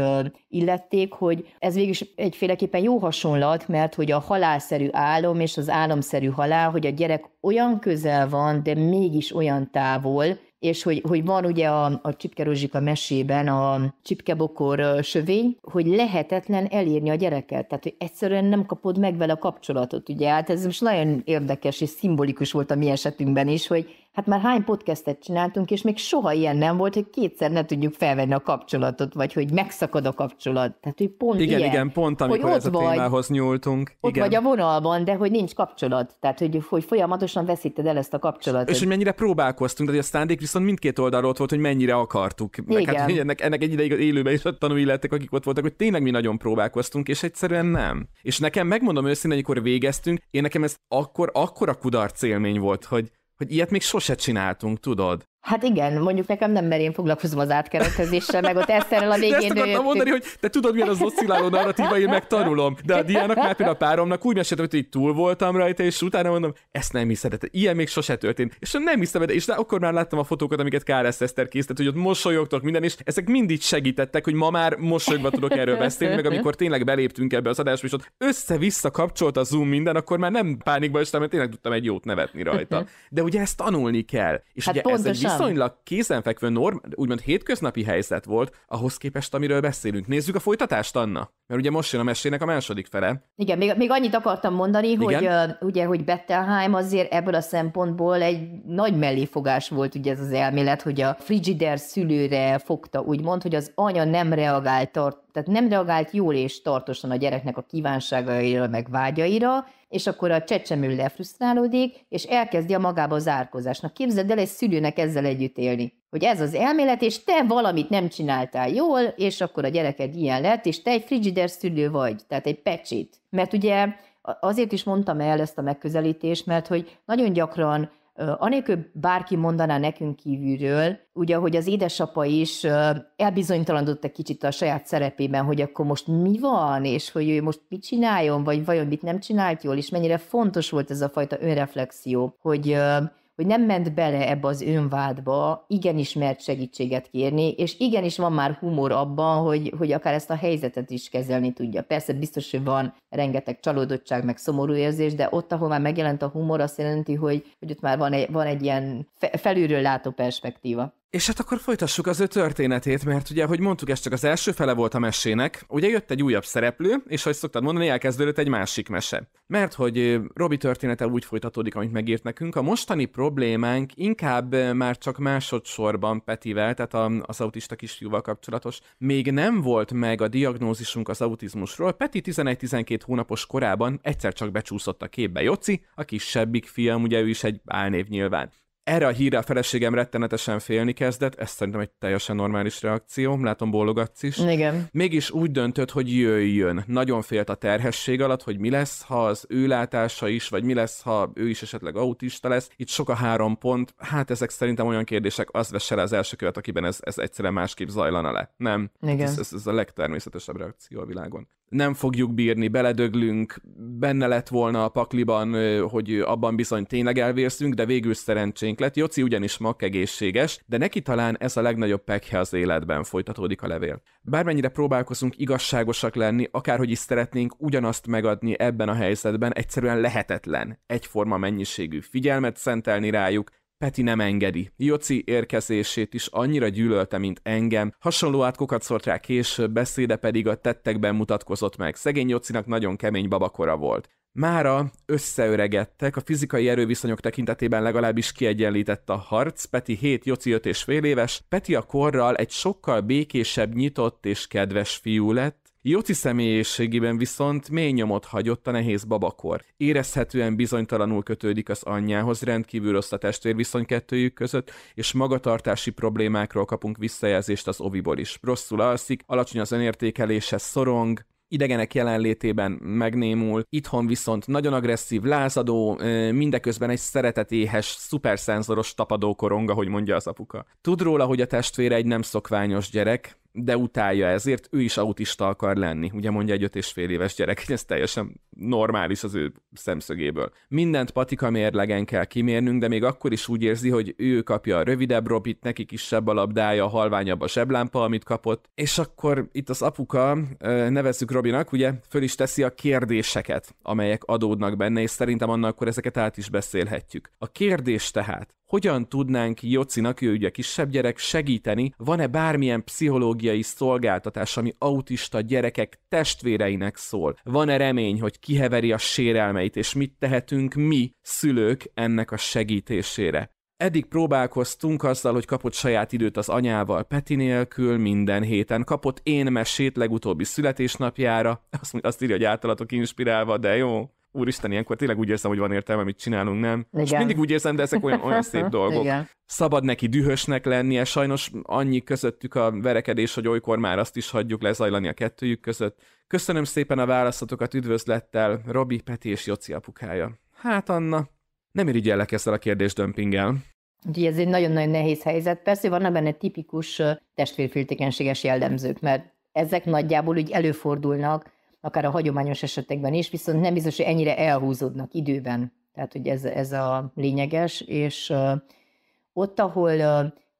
illették, hogy ez végülis egyféleképpen jó hasonlat, mert hogy a halálszerű álom és az álomszerű halál, hogy a gyerek olyan közel van, de mégis olyan távol, és hogy, hogy van ugye a, a Csipke Rózsika mesében a csipkebokor sövény, hogy lehetetlen elérni a gyereket, tehát hogy egyszerűen nem kapod meg vele a kapcsolatot, ugye, hát ez most nagyon érdekes és szimbolikus volt a mi esetünkben is, hogy Hát már hány podcastet csináltunk, és még soha ilyen nem volt, hogy kétszer ne tudjuk felvenni a kapcsolatot, vagy hogy megszakad a kapcsolat. Tehát, hogy pont igen, ilyen, igen, pont amikor hogy ez vagy, a témához nyúltunk. Ott igen. vagy a vonalban, de hogy nincs kapcsolat. Tehát, hogy, hogy folyamatosan veszíted el ezt a kapcsolatot. És hogy mennyire próbálkoztunk, de a szándék viszont mindkét oldalról ott volt, hogy mennyire akartuk. Meg hát, igen. hát, ennek, ennek egy ideig élőben is ott tanulni lettek, akik ott voltak, hogy tényleg mi nagyon próbálkoztunk, és egyszerűen nem. És nekem megmondom őszintén, amikor végeztünk, én nekem ez akkor, akkor a kudarc élmény volt, hogy hogy ilyet még sose csináltunk, tudod? Hát igen, mondjuk nekem nem, mert én foglalkozom az átkeretezéssel, meg ott Eszterrel a végén. De ezt mondani, hogy te tudod, milyen az oszcilláló narratíva, én megtanulom. De a Diának, már például a páromnak úgy meséltem, hogy túl voltam rajta, és utána mondom, ezt nem hiszed, de ilyen még sose történt. És nem hiszem, de és de akkor már láttam a fotókat, amiket Káresz Eszter készített, hogy ott mosolyogtok minden, és ezek mindig segítettek, hogy ma már mosolyogva tudok erről beszélni, meg amikor tényleg beléptünk ebbe az adásba, és ott össze-vissza kapcsolt a Zoom minden, akkor már nem pánikba estem, mert tényleg tudtam egy jót nevetni rajta. De ugye ezt tanulni kell. És hát ugye pontosan viszonylag kézenfekvő, norm, úgymond hétköznapi helyzet volt, ahhoz képest, amiről beszélünk. Nézzük a folytatást, Anna. Mert ugye most jön a mesének a második fele. Igen, még, még annyit akartam mondani, Igen? hogy uh, ugye, hogy Bettelheim azért ebből a szempontból egy nagy melléfogás volt ugye ez az elmélet, hogy a Frigider szülőre fogta, úgymond, hogy az anya nem reagált tehát nem reagált jól és tartósan a gyereknek a kívánságaira, meg vágyaira, és akkor a csecsemő lefrusztrálódik, és elkezdi a magába az árkozásnak. Képzeld el egy szülőnek ezzel együtt élni. Hogy ez az elmélet, és te valamit nem csináltál jól, és akkor a gyereked ilyen lett, és te egy frigider szülő vagy, tehát egy pecsét. Mert ugye azért is mondtam el ezt a megközelítést, mert hogy nagyon gyakran anélkül bárki mondaná nekünk kívülről, ugye, hogy az édesapa is elbizonytalanodott egy kicsit a saját szerepében, hogy akkor most mi van, és hogy ő most mit csináljon, vagy vajon mit nem csinált jól, és mennyire fontos volt ez a fajta önreflexió, hogy hogy nem ment bele ebbe az önvádba, igenis mert segítséget kérni, és igenis van már humor abban, hogy, hogy akár ezt a helyzetet is kezelni tudja. Persze biztos, hogy van rengeteg csalódottság, meg szomorú érzés, de ott, ahol már megjelent a humor, azt jelenti, hogy, hogy ott már van egy, van egy ilyen felülről látó perspektíva. És hát akkor folytassuk az ő történetét, mert ugye, ahogy mondtuk, ez csak az első fele volt a mesének. Ugye jött egy újabb szereplő, és ahogy szoktad mondani, elkezdődött egy másik mese. Mert hogy Robi története úgy folytatódik, amit megírt nekünk, a mostani problémánk inkább már csak másodszorban Petivel, tehát az autista kisfiúval kapcsolatos. Még nem volt meg a diagnózisunk az autizmusról. Peti 11-12 hónapos korában egyszer csak becsúszott a képbe Joci, a kisebbik fiam, ugye ő is egy álnév nyilván. Erre a hírre a feleségem rettenetesen félni kezdett, ez szerintem egy teljesen normális reakció, látom bólogatsz is. Igen. Mégis úgy döntött, hogy jöjjön. Nagyon félt a terhesség alatt, hogy mi lesz, ha az ő látása is, vagy mi lesz, ha ő is esetleg autista lesz. Itt sok a három pont, hát ezek szerintem olyan kérdések, az vesse az első követ, akiben ez, ez egyszerűen másképp zajlana le. Nem. Igen. Ez, ez, ez a legtermészetesebb reakció a világon nem fogjuk bírni, beledöglünk, benne lett volna a pakliban, hogy abban bizony tényleg elvérszünk, de végül szerencsénk lett. Joci ugyanis egészséges, de neki talán ez a legnagyobb pekhe az életben, folytatódik a levél. Bármennyire próbálkozunk igazságosak lenni, akárhogy is szeretnénk ugyanazt megadni ebben a helyzetben, egyszerűen lehetetlen egyforma mennyiségű figyelmet szentelni rájuk, Peti nem engedi. Joci érkezését is annyira gyűlölte, mint engem. Hasonló átkokat szólt rá később, beszéde pedig a tettekben mutatkozott meg. Szegény Jocinak nagyon kemény babakora volt. Mára összeöregedtek, a fizikai erőviszonyok tekintetében legalábbis kiegyenlített a harc, Peti 7, Joci 5 és fél éves, Peti a korral egy sokkal békésebb, nyitott és kedves fiú lett, Joci személyiségében viszont mély nyomot hagyott a nehéz babakor. Érezhetően bizonytalanul kötődik az anyjához, rendkívül rossz a viszony kettőjük között, és magatartási problémákról kapunk visszajelzést az oviból is. Rosszul alszik, alacsony az önértékelése, szorong, idegenek jelenlétében megnémul, itthon viszont nagyon agresszív, lázadó, mindeközben egy szeretetéhes, szuperszenzoros tapadókorong, ahogy mondja az apuka. Tud róla, hogy a testvére egy nem szokványos gyerek, de utálja ezért, ő is autista akar lenni. Ugye mondja egy öt és fél éves gyerek, hogy ez teljesen normális az ő szemszögéből. Mindent patika mérlegen kell kimérnünk, de még akkor is úgy érzi, hogy ő kapja a rövidebb robit, neki kisebb a labdája, a halványabb a seblámpa, amit kapott. És akkor itt az apuka, nevezzük Robinak, ugye föl is teszi a kérdéseket, amelyek adódnak benne, és szerintem annak akkor ezeket át is beszélhetjük. A kérdés tehát, hogyan tudnánk Jocinak, ő ugye kisebb gyerek, segíteni, van-e bármilyen pszichológiai szolgáltatás, ami autista gyerekek testvéreinek szól? Van-e remény, hogy kiheveri a sérelmeit, és mit tehetünk mi, szülők, ennek a segítésére? Eddig próbálkoztunk azzal, hogy kapott saját időt az anyával Peti nélkül minden héten, kapott én mesét legutóbbi születésnapjára, azt, azt írja, hogy általatok inspirálva, de jó úristen, ilyenkor tényleg úgy érzem, hogy van értelme, mit csinálunk, nem? Igen. És mindig úgy érzem, de ezek olyan, olyan szép dolgok. Igen. Szabad neki dühösnek lennie, sajnos annyi közöttük a verekedés, hogy olykor már azt is hagyjuk lezajlani a kettőjük között. Köszönöm szépen a válaszatokat üdvözlettel, Robi, Peti és Joci apukája. Hát Anna, nem irigyellek ezzel a kérdésdömpinggel. Úgyhogy ez egy nagyon-nagyon nehéz helyzet. Persze vannak benne tipikus testvérféltékenységes jellemzők, mert ezek nagyjából úgy előfordulnak akár a hagyományos esetekben is, viszont nem biztos, hogy ennyire elhúzódnak időben. Tehát, hogy ez, ez a lényeges, és ott, ahol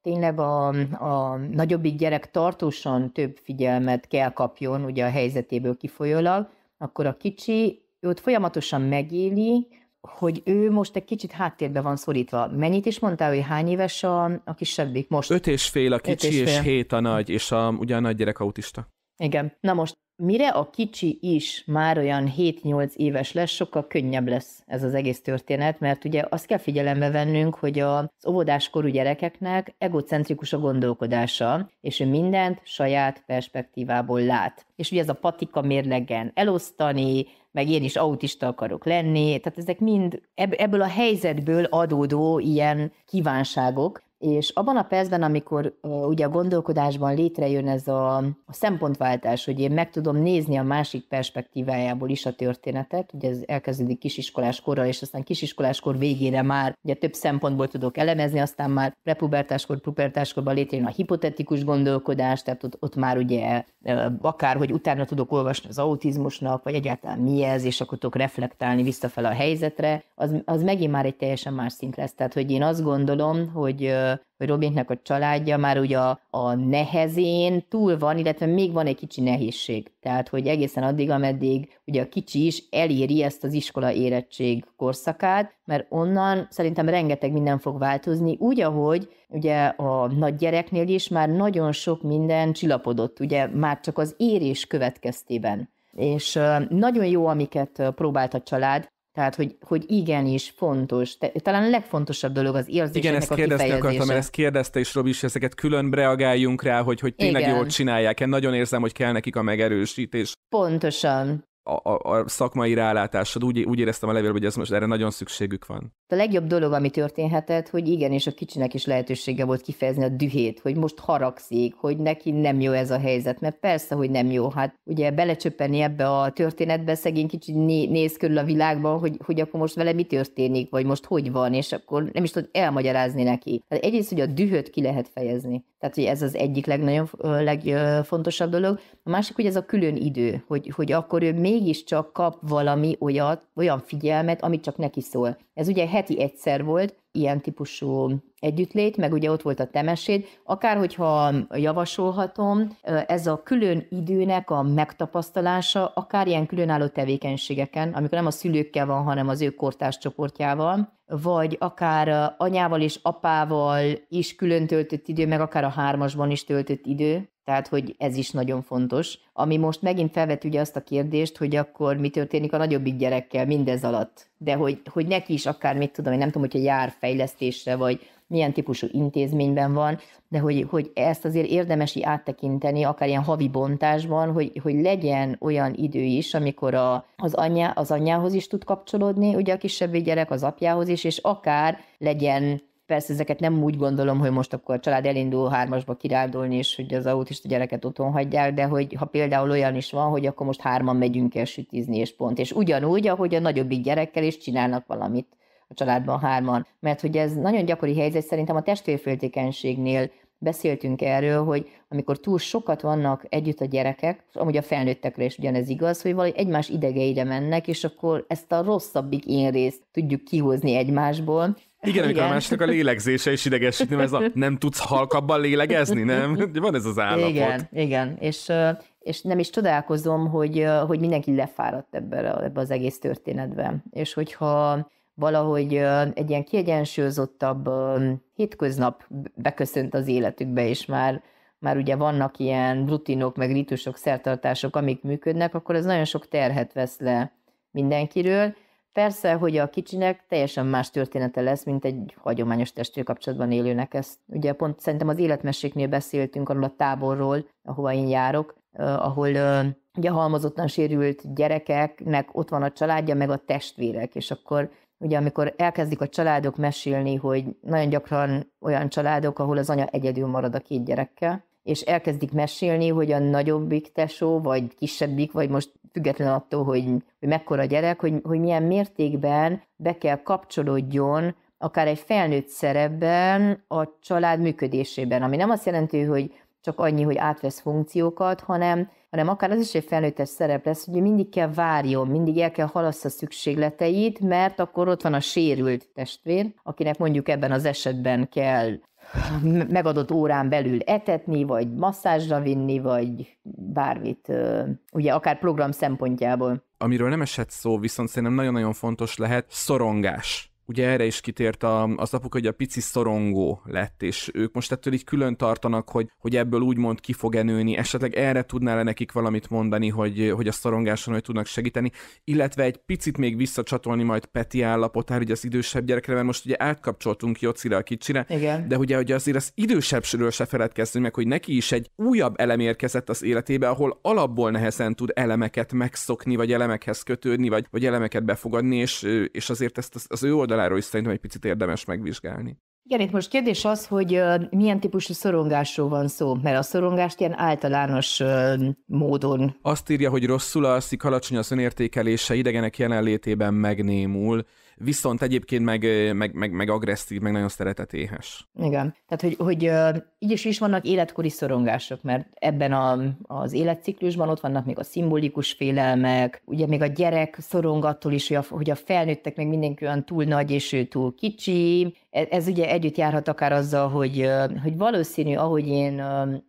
tényleg a, a nagyobbik gyerek tartósan több figyelmet kell kapjon, ugye a helyzetéből kifolyólag, akkor a kicsi ott folyamatosan megéli, hogy ő most egy kicsit háttérbe van szorítva. Mennyit is mondtál, hogy hány éves a, a kisebbik most? Öt és fél a kicsi, és, fél. és hét a nagy, és a, ugye a nagy gyerek autista. Igen. Na most mire a kicsi is már olyan 7-8 éves lesz, sokkal könnyebb lesz ez az egész történet, mert ugye azt kell figyelembe vennünk, hogy az óvodáskorú gyerekeknek egocentrikus a gondolkodása, és ő mindent saját perspektívából lát. És ugye ez a patika mérlegen elosztani, meg én is autista akarok lenni, tehát ezek mind ebből a helyzetből adódó ilyen kívánságok, és abban a percben, amikor uh, ugye a gondolkodásban létrejön ez a, a szempontváltás, hogy én meg tudom nézni a másik perspektívájából is a történetet, ugye ez elkezdődik kisiskolás korral, és aztán kisiskolás kor végére már ugye több szempontból tudok elemezni, aztán már prepubertáskor, pubertáskorban létrejön a hipotetikus gondolkodás, tehát ott, ott már ugye uh, akár, hogy utána tudok olvasni az autizmusnak, vagy egyáltalán mi ez, és akkor tudok reflektálni visszafele a helyzetre, az, az megint már egy teljesen más szint lesz. Tehát, hogy én azt gondolom, hogy uh, hogy Robintnak a családja már ugye a, a nehezén túl van, illetve még van egy kicsi nehézség. Tehát, hogy egészen addig, ameddig ugye a kicsi is eléri ezt az iskola érettség korszakát, mert onnan szerintem rengeteg minden fog változni, úgy, ahogy ugye a nagy gyereknél is már nagyon sok minden csillapodott, ugye már csak az érés következtében és nagyon jó, amiket próbált a család. Tehát, hogy, hogy igenis fontos. Te, talán a legfontosabb dolog az érzéseknek Igen, ezt kérdezni a akartam, mert ezt kérdezte is Robi, és ezeket külön reagáljunk rá, hogy, hogy tényleg Igen. jól csinálják. Én nagyon érzem, hogy kell nekik a megerősítés. Pontosan a, a, a szakmai rálátásod, úgy, úgy éreztem a levélben, hogy ez most erre nagyon szükségük van. A legjobb dolog, ami történhetett, hogy igenis a kicsinek is lehetősége volt kifejezni a dühét, hogy most haragszik, hogy neki nem jó ez a helyzet, mert persze, hogy nem jó. Hát ugye belecsöppenni ebbe a történetbe, szegény kicsi né- néz körül a világban, hogy, hogy akkor most vele mi történik, vagy most hogy van, és akkor nem is tud elmagyarázni neki. Tehát egyrészt, hogy a dühöt ki lehet fejezni. Tehát, hogy ez az egyik legnagyobb, legfontosabb dolog. A másik, hogy ez a külön idő, hogy, hogy akkor ő még mégiscsak kap valami olyat, olyan figyelmet, amit csak neki szól. Ez ugye heti egyszer volt, ilyen típusú együttlét, meg ugye ott volt a Akár, akárhogyha javasolhatom, ez a külön időnek a megtapasztalása, akár ilyen különálló tevékenységeken, amikor nem a szülőkkel van, hanem az ő kortárs csoportjával, vagy akár anyával és apával is külön töltött idő, meg akár a hármasban is töltött idő, tehát, hogy ez is nagyon fontos. Ami most megint felvet ugye azt a kérdést, hogy akkor mi történik a nagyobbik gyerekkel mindez alatt. De hogy, hogy neki is akár, mit tudom, én nem tudom, hogyha jár fejlesztésre, vagy milyen típusú intézményben van, de hogy, hogy ezt azért érdemesi áttekinteni, akár ilyen havi bontásban, hogy, hogy legyen olyan idő is, amikor a, az, anyá, az anyához is tud kapcsolódni, ugye a kisebb gyerek az apjához is, és akár legyen Persze ezeket nem úgy gondolom, hogy most akkor a család elindul hármasba kirándulni, és hogy az autista gyereket otthon hagyják, de hogy ha például olyan is van, hogy akkor most hárman megyünk el sütizni, és pont. És ugyanúgy, ahogy a nagyobbik gyerekkel is csinálnak valamit a családban hárman. Mert hogy ez nagyon gyakori helyzet szerintem a testvérféltékenységnél beszéltünk erről, hogy amikor túl sokat vannak együtt a gyerekek, amúgy a felnőttekre is ugyanez igaz, hogy valahogy egymás idegeire mennek, és akkor ezt a rosszabbik én részt tudjuk kihozni egymásból, igen, amikor Igen. a másnak a lélegzése is idegesíti, mert ez a nem tudsz halkabban lélegezni, nem? Van ez az állapot. Igen, igen. És, és nem is csodálkozom, hogy, hogy mindenki lefáradt ebbe, ebbe az egész történetbe. És hogyha valahogy egy ilyen kiegyensúlyozottabb hétköznap beköszönt az életükbe, és már, már ugye vannak ilyen rutinok, meg ritusok, szertartások, amik működnek, akkor ez nagyon sok terhet vesz le mindenkiről, Persze, hogy a kicsinek teljesen más története lesz, mint egy hagyományos testvér kapcsolatban élőnek. Ezt ugye pont szerintem az életmeséknél beszéltünk arról a táborról, ahova én járok, ahol ugye halmozottan sérült gyerekeknek ott van a családja, meg a testvérek, és akkor ugye amikor elkezdik a családok mesélni, hogy nagyon gyakran olyan családok, ahol az anya egyedül marad a két gyerekkel, és elkezdik mesélni, hogy a nagyobbik tesó, vagy kisebbik, vagy most független attól, hogy, hogy mekkora gyerek, hogy, hogy milyen mértékben be kell kapcsolódjon akár egy felnőtt szerepben a család működésében, ami nem azt jelenti, hogy csak annyi, hogy átvesz funkciókat, hanem, hanem akár az is egy felnőttes szerep lesz, hogy mindig kell várjon, mindig el kell halassza szükségleteit, mert akkor ott van a sérült testvér, akinek mondjuk ebben az esetben kell megadott órán belül etetni, vagy masszázsra vinni, vagy bármit, ugye akár program szempontjából. Amiről nem esett szó, viszont szerintem nagyon-nagyon fontos lehet szorongás ugye erre is kitért a, az apuk, hogy a pici szorongó lett, és ők most ettől így külön tartanak, hogy, hogy ebből úgymond ki fog enőni, esetleg erre tudná le nekik valamit mondani, hogy, hogy a szorongáson hogy tudnak segíteni, illetve egy picit még visszacsatolni majd Peti állapotára, hogy hát az idősebb gyerekre, mert most ugye átkapcsoltunk Jocira a kicsire, Igen. de ugye, ugye azért az idősebbről se feledkezzünk meg, hogy neki is egy újabb elem érkezett az életébe, ahol alapból nehezen tud elemeket megszokni, vagy elemekhez kötődni, vagy, vagy elemeket befogadni, és, és azért ezt az, az ő oldal oldaláról is szerintem egy picit érdemes megvizsgálni. Igen, itt most kérdés az, hogy milyen típusú szorongásról van szó, mert a szorongást ilyen általános módon. Azt írja, hogy rosszul alszik, alacsony az önértékelése, idegenek jelenlétében megnémul, viszont egyébként meg, meg, meg, meg agresszív, meg nagyon szeretetéhes. Igen. Tehát, hogy, hogy így is is vannak életkori szorongások, mert ebben a, az életciklusban ott vannak még a szimbolikus félelmek, ugye még a gyerek szorong attól is, hogy a, hogy a felnőttek meg mindenki olyan túl nagy és ő túl kicsi. Ez, ez ugye együtt járhat akár azzal, hogy, hogy valószínű, ahogy én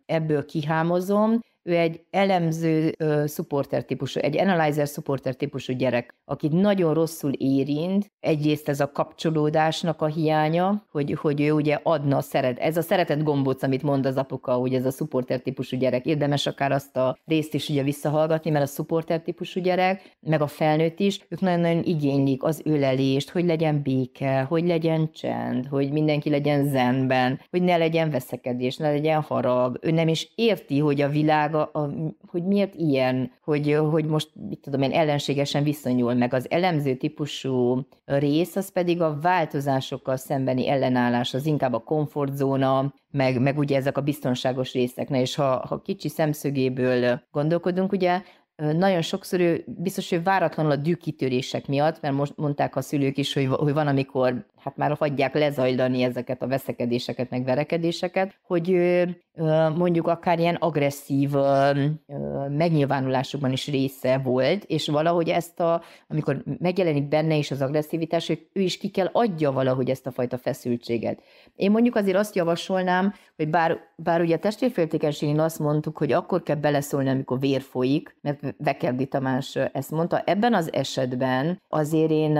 ebből kihámozom, ő egy elemző uh, supporter típusú, egy analyzer supporter típusú gyerek, akit nagyon rosszul érint. Egyrészt ez a kapcsolódásnak a hiánya, hogy, hogy ő ugye adna szeret. Ez a szeretet gombóc, amit mond az apuka, hogy ez a supporter típusú gyerek. Érdemes akár azt a részt is ugye visszahallgatni, mert a supporter típusú gyerek, meg a felnőtt is, ők nagyon-nagyon igénylik az ölelést, hogy legyen béke, hogy legyen csend, hogy mindenki legyen zenben, hogy ne legyen veszekedés, ne legyen harag. Ő nem is érti, hogy a világ a, a, hogy miért ilyen, hogy, hogy most, mit tudom én, ellenségesen viszonyul meg. Az elemző típusú rész, az pedig a változásokkal szembeni ellenállás, az inkább a komfortzóna, meg, meg ugye ezek a biztonságos részek. Na és ha, ha kicsi szemszögéből gondolkodunk, ugye nagyon sokszor ő, biztos, hogy váratlanul a dűkitörések miatt, mert most mondták a szülők is, hogy, hogy van, amikor hát már hagyják lezajlani ezeket a veszekedéseket, meg verekedéseket, hogy mondjuk akár ilyen agresszív megnyilvánulásukban is része volt, és valahogy ezt a, amikor megjelenik benne is az agresszivitás, hogy ő is ki kell adja valahogy ezt a fajta feszültséget. Én mondjuk azért azt javasolnám, hogy bár, bár ugye a testvérféltékenységén azt mondtuk, hogy akkor kell beleszólni, amikor vér folyik, mert Vekerdi Tamás ezt mondta, ebben az esetben azért én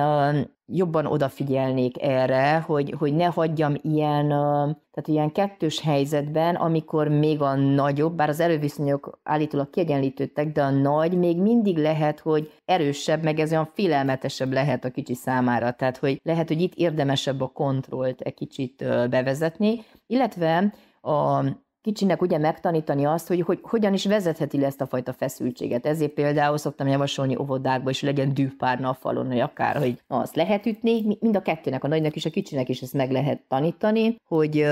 jobban odafigyelnék erre, hogy, hogy ne hagyjam ilyen, tehát ilyen kettős helyzetben, amikor még a nagyobb, bár az erőviszonyok állítólag kiegyenlítődtek, de a nagy még mindig lehet, hogy erősebb, meg ez olyan félelmetesebb lehet a kicsi számára. Tehát, hogy lehet, hogy itt érdemesebb a kontrollt egy kicsit bevezetni, illetve a kicsinek ugye megtanítani azt, hogy, hogy hogyan is vezetheti le ezt a fajta feszültséget. Ezért például szoktam javasolni óvodákba, és legyen dűpárna a falon, hogy akár, hogy az lehet ütni, mind a kettőnek, a nagynak és a kicsinek is ezt meg lehet tanítani, hogy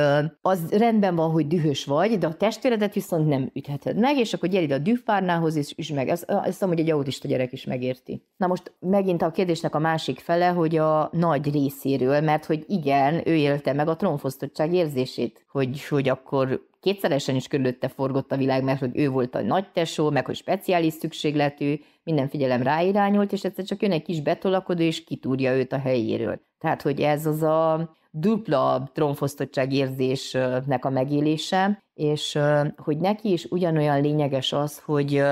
az rendben van, hogy dühös vagy, de a testvéredet viszont nem ütheted meg, és akkor gyere ide a dűpárnához is, is meg. Azt, azt hiszem, hogy egy autista gyerek is megérti. Na most megint a kérdésnek a másik fele, hogy a nagy részéről, mert hogy igen, ő élte meg a tronfosztottság érzését, hogy, hogy akkor kétszeresen is körülötte forgott a világ, mert hogy ő volt a nagy tesó, meg hogy speciális szükségletű, minden figyelem ráirányult, és egyszer csak jön egy kis betolakodó, és kitúrja őt a helyéről. Tehát, hogy ez az a dupla tronfosztottság érzésnek a megélése, és hogy neki is ugyanolyan lényeges az, hogy,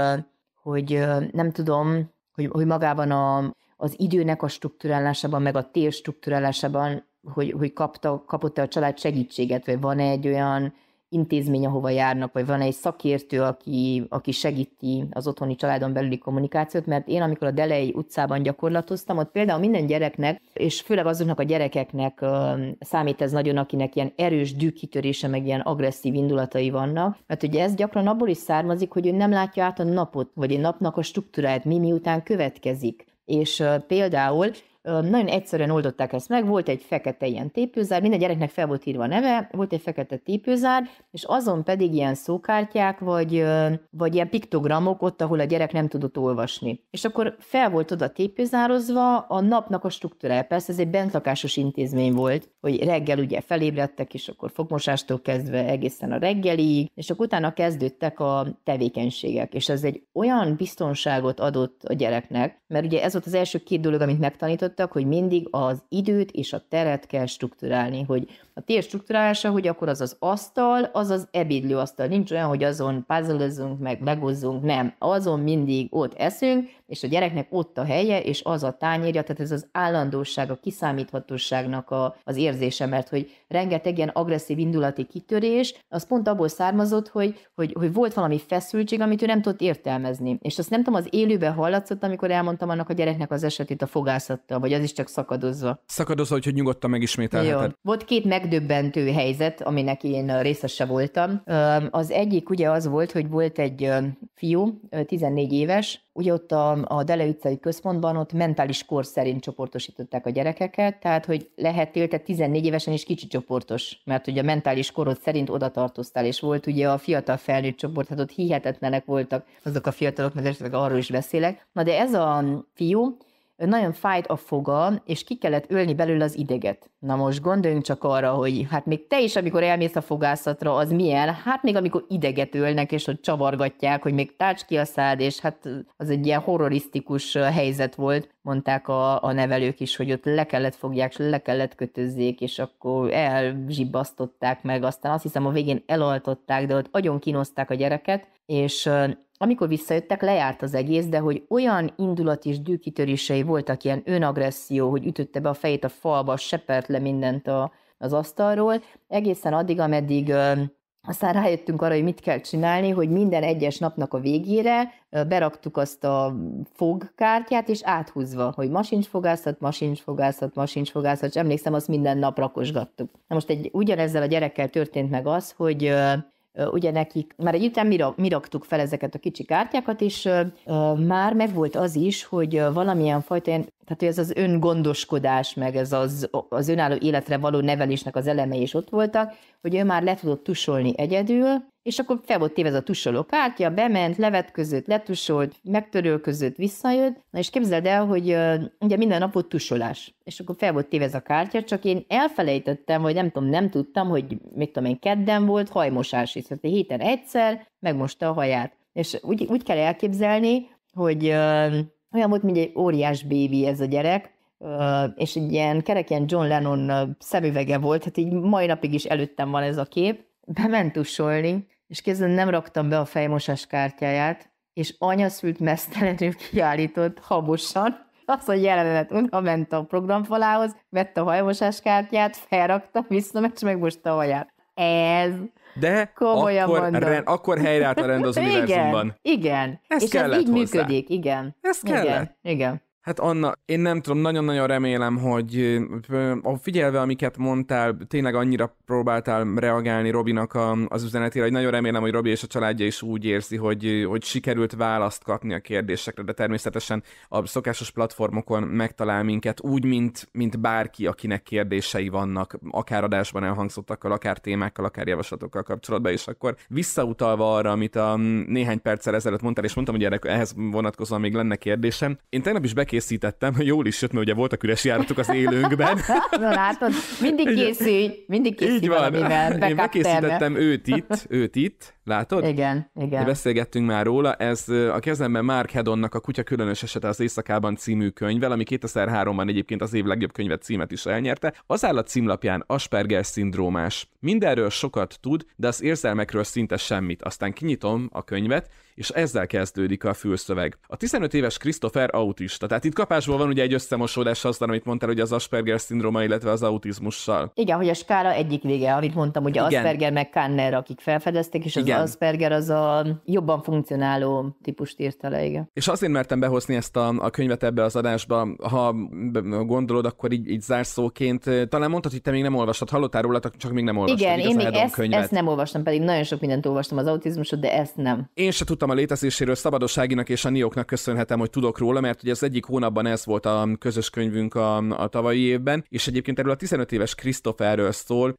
hogy nem tudom, hogy, hogy magában a, az időnek a struktúrálásában, meg a tér struktúrálásában, hogy, hogy kapta, kapott-e a család segítséget, vagy van -e egy olyan intézmény, ahova járnak, vagy van egy szakértő, aki, aki segíti az otthoni családon belüli kommunikációt, mert én, amikor a Delei utcában gyakorlatoztam, ott például minden gyereknek, és főleg azoknak a gyerekeknek számít ez nagyon, akinek ilyen erős dűkitörése, meg ilyen agresszív indulatai vannak, mert ugye ez gyakran abból is származik, hogy ő nem látja át a napot, vagy a napnak a struktúráját, mi miután következik. És például nagyon egyszerűen oldották ezt meg, volt egy fekete ilyen tépőzár, minden gyereknek fel volt írva a neve, volt egy fekete tépőzár, és azon pedig ilyen szókártyák, vagy, vagy ilyen piktogramok ott, ahol a gyerek nem tudott olvasni. És akkor fel volt oda tépőzározva a napnak a struktúrája. Persze ez egy bentlakásos intézmény volt, hogy reggel ugye felébredtek, és akkor fogmosástól kezdve egészen a reggelig, és akkor utána kezdődtek a tevékenységek. És ez egy olyan biztonságot adott a gyereknek, mert ugye ez volt az első két dolog, amit megtanított, tanítottak, hogy mindig az időt és a teret kell struktúrálni, hogy a tér struktúrálása, hogy akkor az az asztal, az az ebédlőasztal. Nincs olyan, hogy azon puzzlezzünk, meg legozzunk, nem. Azon mindig ott eszünk, és a gyereknek ott a helye, és az a tányérja, tehát ez az állandóság, a kiszámíthatóságnak a, az érzése, mert hogy rengeteg ilyen agresszív indulati kitörés, az pont abból származott, hogy, hogy, hogy volt valami feszültség, amit ő nem tudott értelmezni. És azt nem tudom, az élőbe hallatszott, amikor elmondtam annak a gyereknek az esetét a fogászattal, vagy az is csak szakadozva. Szakadozva, hogy nyugodtan megismételheted. Jó. Volt két megdöbbentő helyzet, aminek én részese voltam. Az egyik ugye az volt, hogy volt egy fiú, 14 éves, ugye ott a, a Dele utcai központban ott mentális kor szerint csoportosították a gyerekeket, tehát hogy lehettél, tehát 14 évesen is kicsi csoportos, mert ugye a mentális korod szerint oda tartoztál, és volt ugye a fiatal felnőtt csoport, hát ott hihetetlenek voltak azok a fiatalok, mert esetleg arról is beszélek. Na de ez a fiú, nagyon fájt a foga, és ki kellett ölni belőle az ideget. Na most gondoljunk csak arra, hogy hát még te is, amikor elmész a fogászatra, az milyen? Hát még amikor ideget ölnek, és ott csavargatják, hogy még tárts ki a szád, és hát az egy ilyen horrorisztikus helyzet volt, mondták a, a nevelők is, hogy ott le kellett fogják, le kellett kötözzék, és akkor elzsibbasztották meg, aztán azt hiszem a végén elaltották, de ott agyon kínozták a gyereket, és amikor visszajöttek, lejárt az egész, de hogy olyan indulat és dűkitörései voltak, ilyen önagresszió, hogy ütötte be a fejét a falba, sepert le mindent a, az asztalról, egészen addig, ameddig ö, aztán rájöttünk arra, hogy mit kell csinálni, hogy minden egyes napnak a végére ö, beraktuk azt a fogkártyát, és áthúzva, hogy ma sincs fogászat, ma sincs fogászat, ma sincs fogászat, és emlékszem, azt minden nap rakosgattuk. Na most egy, ugyanezzel a gyerekkel történt meg az, hogy ö, ugye nekik, már egy után mi, mi raktuk fel ezeket a kicsi kártyákat, és már megvolt az is, hogy valamilyen fajta ilyen, tehát ez az öngondoskodás, meg ez az, az önálló életre való nevelésnek az elemei is ott voltak, hogy ő már le tudott tusolni egyedül, és akkor fel volt téve ez a tusoló kártya, bement, levetközött, letusolt, megtörölközött, visszajött, na és képzeld el, hogy uh, ugye minden nap volt tusolás, és akkor fel volt téve ez a kártya, csak én elfelejtettem, vagy nem tudom, nem tudtam, hogy mit tudom én kedden volt hajmosás, és tehát héten egyszer megmosta a haját. És úgy, úgy kell elképzelni, hogy uh, olyan volt, mint egy óriás bébi ez a gyerek, Uh, és egy ilyen kerek, ilyen John Lennon szemüvege volt, hát így mai napig is előttem van ez a kép, bement tusolni, és kézzel nem raktam be a fejmosás kártyáját, és anya mesztelenül kiállított habosan, azt a jelenet ha ment a programfalához, vette a hajmosás kártyát, felrakta, meg, és megmosta a haját. Ez de Komolyan akkor, mondom. rend, akkor helyreállt a rend az univerzumban. Igen, igen. Ezt és ez így hozzá. működik, igen. Ez kellett. Igen, igen. Hát Anna, én nem tudom, nagyon-nagyon remélem, hogy a figyelve, amiket mondtál, tényleg annyira próbáltál reagálni Robinak a, az üzenetére, hogy nagyon remélem, hogy Robi és a családja is úgy érzi, hogy, hogy sikerült választ kapni a kérdésekre, de természetesen a szokásos platformokon megtalál minket úgy, mint, mint bárki, akinek kérdései vannak, akár adásban elhangzottakkal, akár témákkal, akár javaslatokkal kapcsolatban, és akkor visszautalva arra, amit a néhány perccel ezelőtt mondtál, és mondtam, hogy erre, ehhez vonatkozóan még lenne kérdésem. Én tegnap is be készítettem, jól is jött, mert ugye voltak üres járatok az élőnkben. Na látod, mindig készülj, mindig készülj Így van. Én megkészítettem őt itt, őt itt, Látod? Igen, igen. De beszélgettünk már róla, ez a kezemben Mark Hedonnak a Kutya különös esete az éjszakában című könyvvel, ami 2003-ban egyébként az év legjobb könyvet címet is elnyerte. Az áll a címlapján Asperger szindrómás. Mindenről sokat tud, de az érzelmekről szinte semmit. Aztán kinyitom a könyvet, és ezzel kezdődik a fülszöveg. A 15 éves Christopher autista, tehát itt kapásból van ugye egy összemosódás azzal, amit mondtál, hogy az Asperger szindróma, illetve az autizmussal. Igen, hogy a skála egyik vége, amit mondtam, ugye Asperger meg Kanner, akik felfedezték, és az igen. Asperger az a jobban funkcionáló típust írta le, igen. És azért mertem behozni ezt a, a könyvet ebbe az adásba, ha gondolod, akkor így, így zárszóként, eh, talán mondtad, hogy te még nem olvastad, hallottál róla, csak még nem olvastad. Igen, én még ezt, könyvet. ezt nem olvastam, pedig nagyon sok mindent olvastam az autizmusot, de ezt nem. Én se tudtam a létezéséről, Szabadosságinak és a Nióknak köszönhetem, hogy tudok róla, mert ugye az egyik hónapban ez volt a közös könyvünk a, a tavalyi évben, és egyébként erről a 15 éves Krisztoferről szól.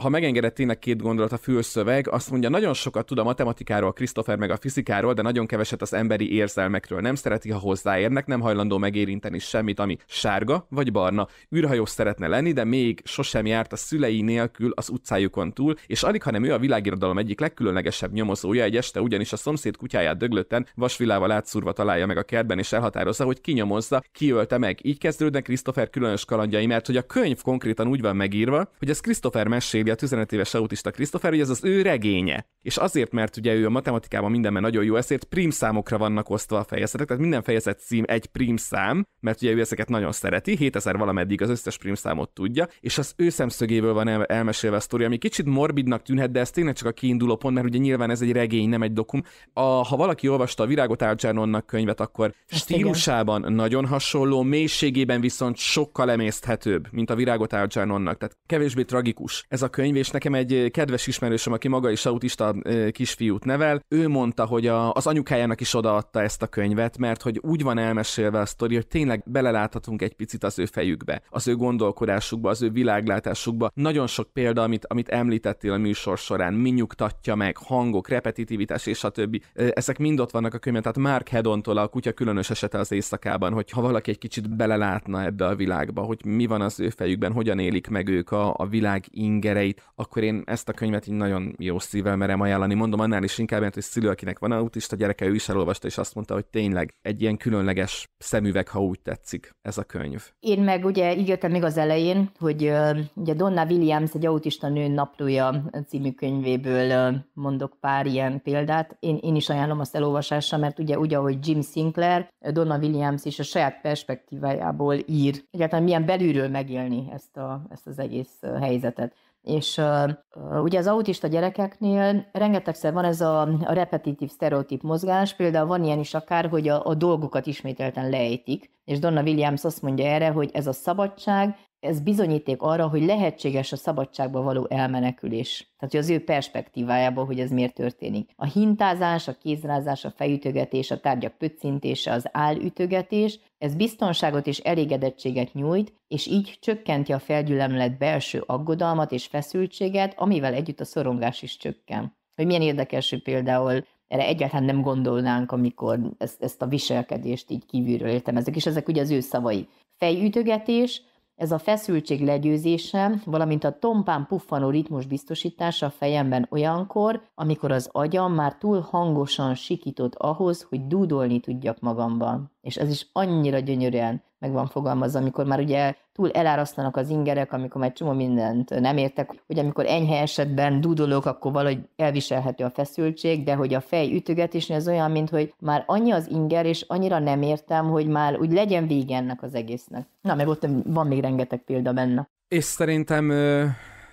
Ha megengedett tényleg két gondolat a fülszöveg, azt mondja, nagyon sok sokat tud a matematikáról, Christopher meg a fizikáról, de nagyon keveset az emberi érzelmekről. Nem szereti, ha hozzáérnek, nem hajlandó megérinteni semmit, ami sárga vagy barna. űrhajós szeretne lenni, de még sosem járt a szülei nélkül az utcájukon túl, és alig, hanem ő a világirodalom egyik legkülönlegesebb nyomozója, egy este ugyanis a szomszéd kutyáját döglötten vasvilával átszúrva találja meg a kertben, és elhatározza, hogy kinyomozza, kiölte meg. Így kezdődnek Christopher különös kalandjai, mert hogy a könyv konkrétan úgy van megírva, hogy ez Christopher meséli a 15 éves autista Christopher, hogy ez az ő regénye. És azért, mert ugye ő a matematikában mindenben nagyon jó, ezért prímszámokra vannak osztva a fejezetek, tehát minden fejezet cím egy prímszám, mert ugye ő ezeket nagyon szereti, 7000 valameddig az összes prímszámot tudja, és az ő szemszögéből van el- elmesélve a sztori, ami kicsit morbidnak tűnhet, de ez tényleg csak a kiinduló pont, mert ugye nyilván ez egy regény, nem egy dokum. A, ha valaki olvasta a Virágot Algernonnak könyvet, akkor ez stílusában igen. nagyon hasonló, mélységében viszont sokkal emészthetőbb, mint a Virágot Algernonnak, tehát kevésbé tragikus ez a könyv, és nekem egy kedves ismerősöm, aki maga is autista kisfiút nevel. Ő mondta, hogy a, az anyukájának is odaadta ezt a könyvet, mert hogy úgy van elmesélve a sztori, hogy tényleg beleláthatunk egy picit az ő fejükbe, az ő gondolkodásukba, az ő világlátásukba. Nagyon sok példa, amit, amit említettél a műsor során, mi nyugtatja meg, hangok, repetitivitás és a többi. Ezek mind ott vannak a könyvben, tehát Mark Hedontól a kutya különös esete az éjszakában, hogy ha valaki egy kicsit belelátna ebbe a világba, hogy mi van az ő fejükben, hogyan élik meg ők a, a világ ingereit, akkor én ezt a könyvet így nagyon jó szívvel merem ajánlani hallani, mondom annál is inkább, mert egy szülő, akinek van autista gyereke, ő is elolvasta, és azt mondta, hogy tényleg egy ilyen különleges szemüveg, ha úgy tetszik ez a könyv. Én meg ugye így jöttem még az elején, hogy uh, ugye Donna Williams egy autista nő naplója című könyvéből uh, mondok pár ilyen példát. Én, én is ajánlom azt elolvasásra, mert ugye úgy, ahogy Jim Sinclair, Donna Williams is a saját perspektívájából ír. Egyáltalán milyen belülről megélni ezt, a, ezt az egész helyzetet. És uh, ugye az autista gyerekeknél rengetegszer van ez a, a repetitív sztereotíp mozgás, például van ilyen is akár, hogy a, a dolgokat ismételten lejtik, és Donna Williams azt mondja erre, hogy ez a szabadság ez bizonyíték arra, hogy lehetséges a szabadságba való elmenekülés. Tehát hogy az ő perspektívájából, hogy ez miért történik. A hintázás, a kézrázás, a fejütögetés, a tárgyak pöccintése, az állütögetés, ez biztonságot és elégedettséget nyújt, és így csökkenti a felgyülemlet belső aggodalmat és feszültséget, amivel együtt a szorongás is csökken. Hogy milyen érdekes, hogy például erre egyáltalán nem gondolnánk, amikor ezt, ezt a viselkedést így kívülről ezek, és ezek ugye az ő szavai. Fejütögetés, ez a feszültség legyőzése, valamint a tompán puffanó ritmus biztosítása a fejemben olyankor, amikor az agyam már túl hangosan sikított ahhoz, hogy dúdolni tudjak magamban. És ez is annyira gyönyörűen meg van fogalmazva, amikor már ugye túl elárasztanak az ingerek, amikor már csomó mindent nem értek, hogy amikor enyhe esetben dúdolok, akkor valahogy elviselhető a feszültség, de hogy a fej ütögetésnél az olyan, mint hogy már annyi az inger, és annyira nem értem, hogy már úgy legyen vége ennek az egésznek. Na, meg ott van még rengeteg példa benne. És szerintem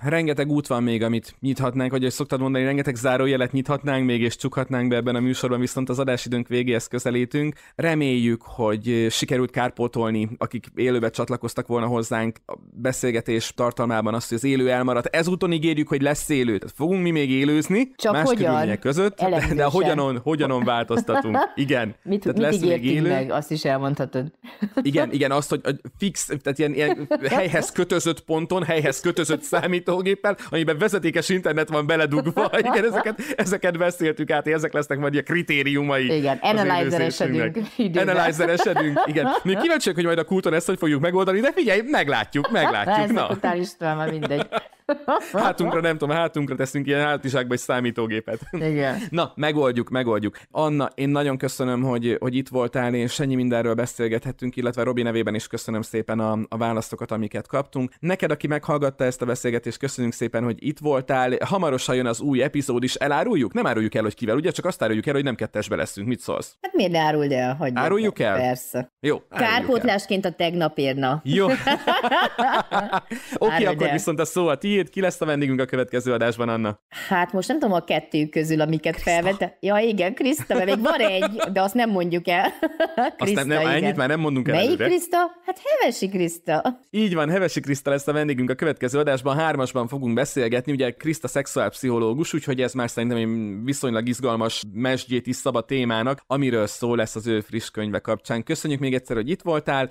rengeteg út van még, amit nyithatnánk, vagy ahogy szoktad mondani, rengeteg zárójelet nyithatnánk még, és csukhatnánk be ebben a műsorban, viszont az adásidőnk végéhez közelítünk. Reméljük, hogy sikerült kárpótolni, akik élőbe csatlakoztak volna hozzánk a beszélgetés tartalmában azt, hogy az élő elmaradt. Ezúton ígérjük, hogy lesz élő. Tehát fogunk mi még élőzni, Csak más hogyan? körülmények között, Elemzősen. de, hogyanon, hogyanon változtatunk. Igen. Mit, tehát mit lesz még élő. meg, azt is elmondhatod. igen, igen, azt, hogy fix, tehát ilyen, ilyen helyhez kötözött ponton, helyhez kötözött számító számítógéppel, amiben vezetékes internet van beledugva. Igen, ezeket, ezeket beszéltük át, ezek lesznek majd a kritériumai. Igen, analyzer esedünk. Analyzer esedünk, igen. Még kíváncsiak, hogy majd a kulton ezt hogy fogjuk megoldani, de figyelj, meglátjuk, meglátjuk. Na. Után István, már mindegy. Hátunkra, nem tudom, hátunkra teszünk ilyen hátizsákba egy számítógépet. Igen. Na, megoldjuk, megoldjuk. Anna, én nagyon köszönöm, hogy, hogy itt voltál, és ennyi mindenről beszélgethettünk, illetve Robi nevében is köszönöm szépen a, a választokat, amiket kaptunk. Neked, aki meghallgatta ezt a beszélgetést, köszönjük szépen, hogy itt voltál. Hamarosan jön az új epizód is. Eláruljuk? Nem áruljuk el, hogy kivel, ugye? Csak azt áruljuk el, hogy nem kettesbe leszünk. Mit szólsz? Hát miért ne el, hogy Áruljuk el? Persze. Jó. Kárpótlásként a tegnap írna. Jó. Oké, okay, akkor el. viszont a szó a tiéd két, ki lesz a vendégünk a következő adásban, Anna? Hát most nem tudom a kettő közül, amiket felvett. Ja, igen, Kriszta, mert még van egy, de azt nem mondjuk el. Krista, Aztán nem, igen. ennyit már nem mondunk el. Melyik Kriszta? Hát Hevesi Kriszta. Így van, Hevesi Kriszta lesz a vendégünk a következő adásban, hármasban fogunk beszélgetni, ugye Kriszta szexuálpszichológus, úgyhogy ez már szerintem egy viszonylag izgalmas mesdjét is szab a témának, amiről szó lesz az ő friss könyve kapcsán. Köszönjük még egyszer, hogy itt voltál.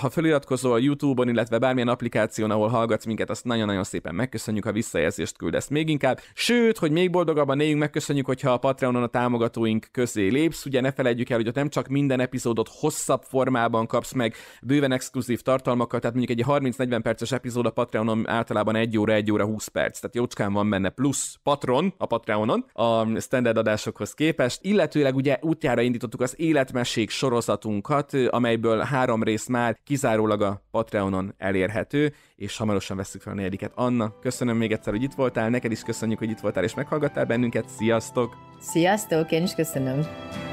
Ha feliratkozol YouTube-on, illetve bármilyen applikáción, ahol hallgatsz minket, azt nagyon-nagyon szépen megköszönjük, ha visszajelzést küldesz még inkább. Sőt, hogy még boldogabban éljünk, megköszönjük, hogyha a Patreonon a támogatóink közé lépsz. Ugye ne felejtjük el, hogy ott nem csak minden epizódot hosszabb formában kapsz meg, bőven exkluzív tartalmakkal, tehát mondjuk egy 30-40 perces epizód a Patreonon általában 1 óra, 1 óra 20 perc, tehát jócskán van benne plusz patron a Patreonon a standard adásokhoz képest, illetőleg ugye útjára indítottuk az életmesség sorozatunkat, amelyből három rész már kizárólag a Patreonon elérhető, és hamarosan veszük fel a negyediket. Anna, köszönöm még egyszer, hogy itt voltál, neked is köszönjük, hogy itt voltál és meghallgattál bennünket. Sziasztok! Sziasztok, én is köszönöm!